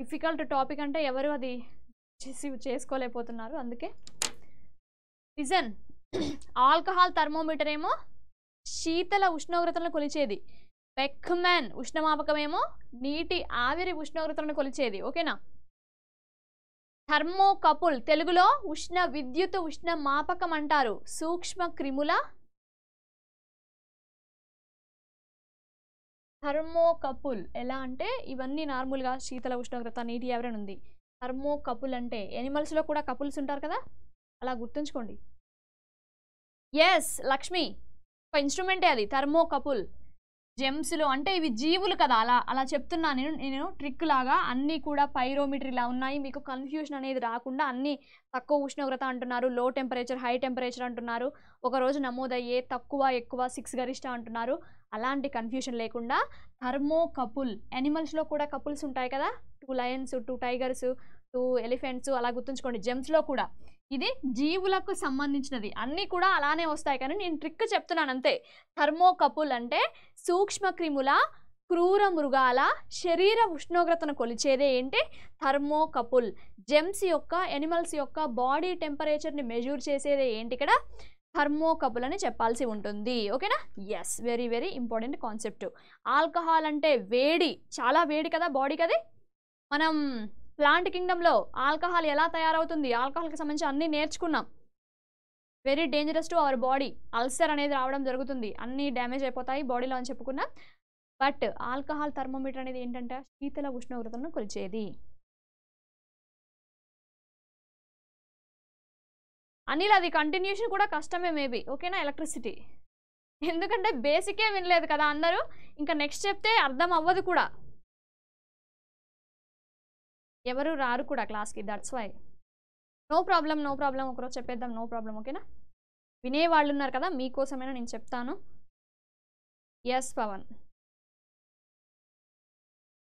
డిఫికల్ట్ టాపిక్ అంటే ఎవరు అది చేసి చేసుకోలేకపోతున్నారు అందుకే రిజన్ ఆల్కహాల్ థర్మోమీటర్ ఏమో శీతల ఉష్ణోగ్రతలను కొలిచేది బెక్మెన్ ఉష్ణమాపకం ఏమో నీటి ఆవిరి ఉష్ణోగ్రతలను కొలిచేది ఓకేనా థర్మోకపుల్ తెలుగులో ఉష్ణ విద్యుత్ ఉష్ణ మాపకం అంటారు సూక్ష్మ క్రిముల థర్మోకపుల్ ఎలా అంటే ఇవన్నీ నార్మల్గా శీతల ఉష్ణోగ్రత నీటి ఎవరైనా ఉంది థర్మోకపుల్ అంటే ఎనిమల్స్లో కూడా కపుల్స్ ఉంటారు కదా అలా గుర్తుంచుకోండి ఎస్ లక్ష్మి ఒక ఇన్స్ట్రుమెంటే అది థర్మోకపుల్ జెమ్స్లు అంటే ఇవి జీవులు కదా అలా అలా చెప్తున్నా నేను నేను ట్రిక్ లాగా అన్నీ కూడా ఇలా ఉన్నాయి మీకు కన్ఫ్యూషన్ అనేది రాకుండా అన్నీ తక్కువ ఉష్ణోగ్రత అంటున్నారు లో టెంపరేచర్ హై టెంపరేచర్ అంటున్నారు ఒకరోజు నమోదయ్యే తక్కువ ఎక్కువ సిక్స్ గరిష్ట అంటున్నారు అలాంటి కన్ఫ్యూషన్ లేకుండా థర్మో కపుల్ ఎనిమల్స్లో కూడా కపుల్స్ ఉంటాయి కదా two lions two tigers two elephants అలా గుర్తుంచుకోండి జెమ్స్లో కూడా ఇది జీవులకు సంబంధించినది అన్నీ కూడా అలానే వస్తాయి కానీ నేను ట్రిక్ చెప్తున్నాను అంతే థర్మోకపుల్ అంటే సూక్ష్మక్రిముల క్రూర మృగాల శరీర ఉష్ణోగ్రతను కొలిచేదే ఏంటి థర్మోకపుల్ జెమ్స్ యొక్క ఎనిమల్స్ యొక్క బాడీ టెంపరేచర్ని మెజూర్ చేసేదే ఏంటి ఇక్కడ థర్మోకపుల్ అని చెప్పాల్సి ఉంటుంది ఓకేనా yes very very important concept alcohol అంటే వేడి చాలా వేడి కదా బాడీ కదే మనం ప్లాంట్ కింగ్డమ్లో ఆల్కహాల్ ఎలా తయారవుతుంది ఆల్కహాల్కి సంబంధించి అన్నీ నేర్చుకున్నాం very dangerous to our body ulcer అనేది రావడం జరుగుతుంది అన్నీ డ్యామేజ్ అయిపోతాయి బాడీలో అని చెప్పుకున్నా బట్ ఆల్కహాల్ థర్మోమీటర్ అనేది ఏంటంటే శీతల ఉష్ణోగ్రతను కొలిచేది అనిల్ అది కంటిన్యూషన్ కూడా కష్టమే మేబీ ఓకేనా ఎలక్ట్రిసిటీ ఎందుకంటే బేసికే వినలేదు కదా అందరూ ఇంకా నెక్స్ట్ చెప్తే అర్థం అవ్వదు కూడా ఎవరు రారు కూడా క్లాస్కి that's why no problem no problem ఒకరోజు చెప్పేద్దాం నో ప్రాబ్లం ఓకేనా వినేవాళ్ళు ఉన్నారు కదా మీకోసమైనా నేను చెప్తాను yes Pavan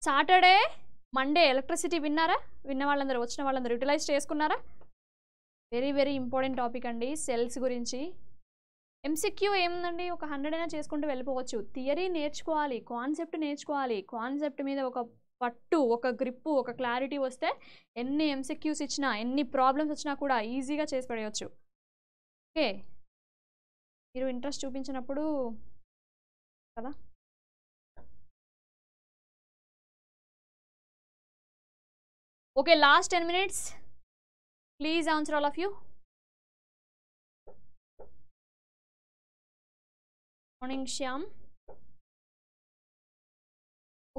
Saturday Monday electricity విన్నారా విన్న వాళ్ళందరూ వచ్చిన వాళ్ళందరూ యూటిలైజ్ చేసుకున్నారా వెరీ వెరీ ఇంపార్టెంట్ టాపిక్ అండి సెల్స్ గురించి ఎంసీక్యూ ఏముందండి ఒక హండ్రెడ్ అయినా చేసుకుంటూ వెళ్ళిపోవచ్చు థియరీ నేర్చుకోవాలి కాన్సెప్ట్ నేర్చుకోవాలి కాన్సెప్ట్ మీద ఒక పట్టు ఒక గ్రిప్పు ఒక క్లారిటీ వస్తే ఎన్ని ఎంసెక్యూస్ ఇచ్చినా ఎన్ని ప్రాబ్లమ్స్ వచ్చినా కూడా ఈజీగా చేసి పడేయచ్చు ఓకే మీరు ఇంట్రెస్ట్ చూపించినప్పుడు కదా okay last ten minutes please answer all of you morning Shyam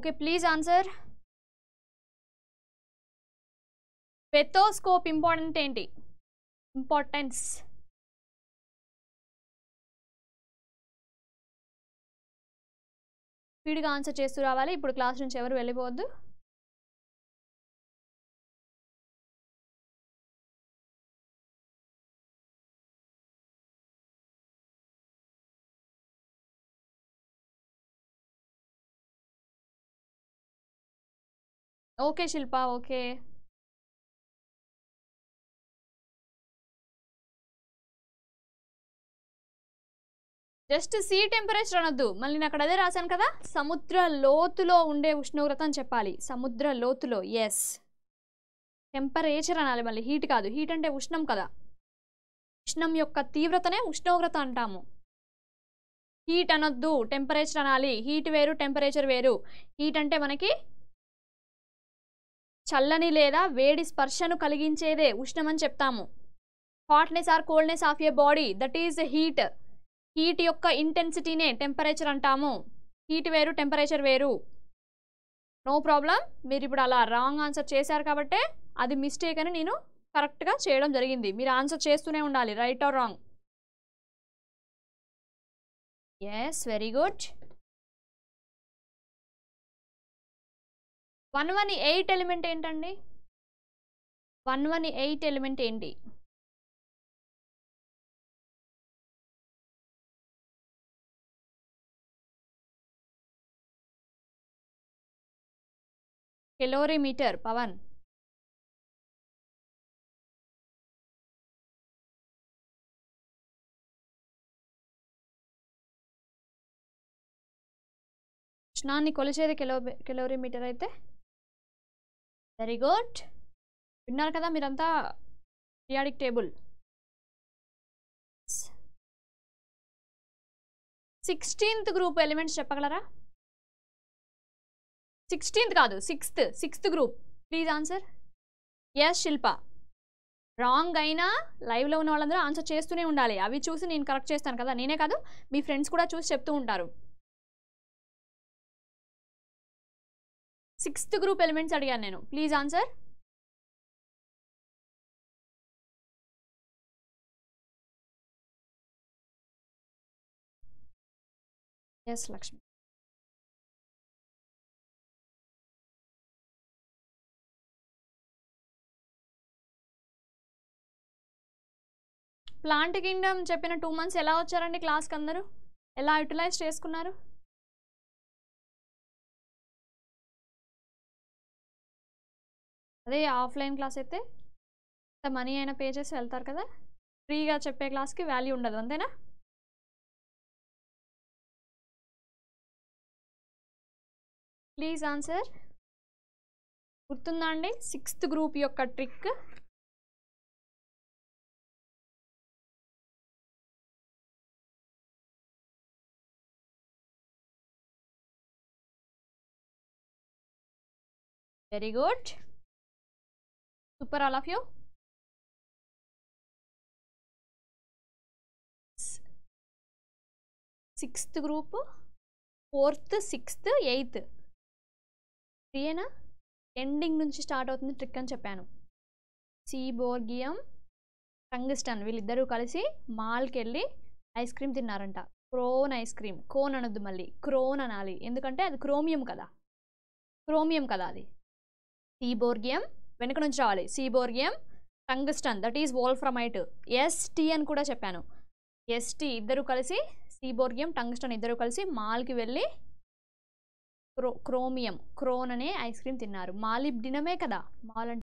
okay please answer stethoscope important ఏంటి ఇంపార్టెన్స్ స్పీడ్గా ఆన్సర్ చేస్తూ రావాలి ఇప్పుడు క్లాస్ నుంచి ఎవరు వెళ్ళిపోవద్దు okay Shilpa okay just see temperature అనొద్దు మళ్ళీ నేను అక్కడ అదే రాశాను కదా సముద్ర లోతులో ఉండే ఉష్ణోగ్రత అని చెప్పాలి సముద్ర లోతులో ఎస్ టెంపరేచర్ అనాలి మళ్ళీ హీట్ కాదు హీట్ అంటే ఉష్ణం కదా ఉష్ణం యొక్క తీవ్రతనే ఉష్ణోగ్రత అంటాము హీట్ అనొద్దు టెంపరేచర్ అనాలి హీట్ వేరు టెంపరేచర్ వేరు హీట్ అంటే మనకి చల్లని లేదా వేడి స్పర్శను కలిగించేదే ఉష్ణం అని చెప్తాము hotness or coldness of a body that is heat heat యొక్క ఇంటెన్సిటీనే టెంపరేచర్ అంటాము హీట్ వేరు టెంపరేచర్ వేరు నో ప్రాబ్లం మీరు ఇప్పుడు అలా రాంగ్ ఆన్సర్ చేశారు కాబట్టే అది మిస్టేక్ అని నేను కరెక్ట్గా చేయడం జరిగింది మీరు ఆన్సర్ చేస్తూనే ఉండాలి right or wrong yes very good one one eight element ఏంటండి వన్ వన్ ఎయిట్ ఎలిమెంట్ ఏంటి మీటర్ పవన్ ఉష్ణాన్ని కొలిచేది కిలో మీటర్ అయితే వెరీ గుడ్ విన్నారు కదా మీరంతా periodic table sixteenth group elements చెప్పగలరా సిక్స్టీన్త్ కాదు sixth sixth group please answer yes Shilpa wrong అయినా లైవ్లో ఉన్న వాళ్ళందరూ ఆన్సర్ చేస్తూనే ఉండాలి అవి చూసి నేను కరెక్ట్ చేస్తాను కదా నేనే కాదు మీ ఫ్రెండ్స్ కూడా చూసి చెప్తూ ఉంటారు సిక్స్త్ గ్రూప్ ఎలిమెంట్స్ అడిగాను నేను please answer yes Lakshmi plant kingdom చెప్పిన టూ మంత్స్ ఎలా వచ్చారండి క్లాస్కి అందరూ ఎలా యూటిలైజ్ చేసుకున్నారు అదే ఆఫ్లైన్ క్లాస్ అయితే మనీ అయినా పే చేసి వెళ్తారు కదా ఫ్రీగా చెప్పే క్లాస్కి వాల్యూ ఉండదు అంతేనా ప్లీజ్ ఆన్సర్ గుర్తుందా అండి సిక్స్త్ గ్రూప్ యొక్క trick very good super all of you sixth group fourth sixth eighth ఫ్రీయేనా ఎండింగ్ నుంచి స్టార్ట్ అవుతుంది ట్రిక్ అని చెప్పాను సీబోర్గియం టంగిస్టన్ వీళ్ళిద్దరూ కలిసి మాల్కి వెళ్ళి ఐస్ క్రీమ్ తిన్నారంట క్రోన్ ఐస్ క్రీమ్ కోన్ అనొద్దు మళ్ళీ క్రోన్ అనాలి ఎందుకంటే అది క్రోమియం కదా క్రోమియం కదా అది సీబోర్గియం వెనుక నుంచి రావాలి seaborgium tungsten that is wolframite ST అని కూడా చెప్పాను ఎస్టీ ఇద్దరు కలిసి సీబోర్గియం టంగస్టన్ ఇద్దరు కలిసి మాల్కి వెళ్ళి క్రో క్రోమియం క్రోన్ అనే ఐస్ క్రీమ్ తిన్నారు డినమే కదా మాల్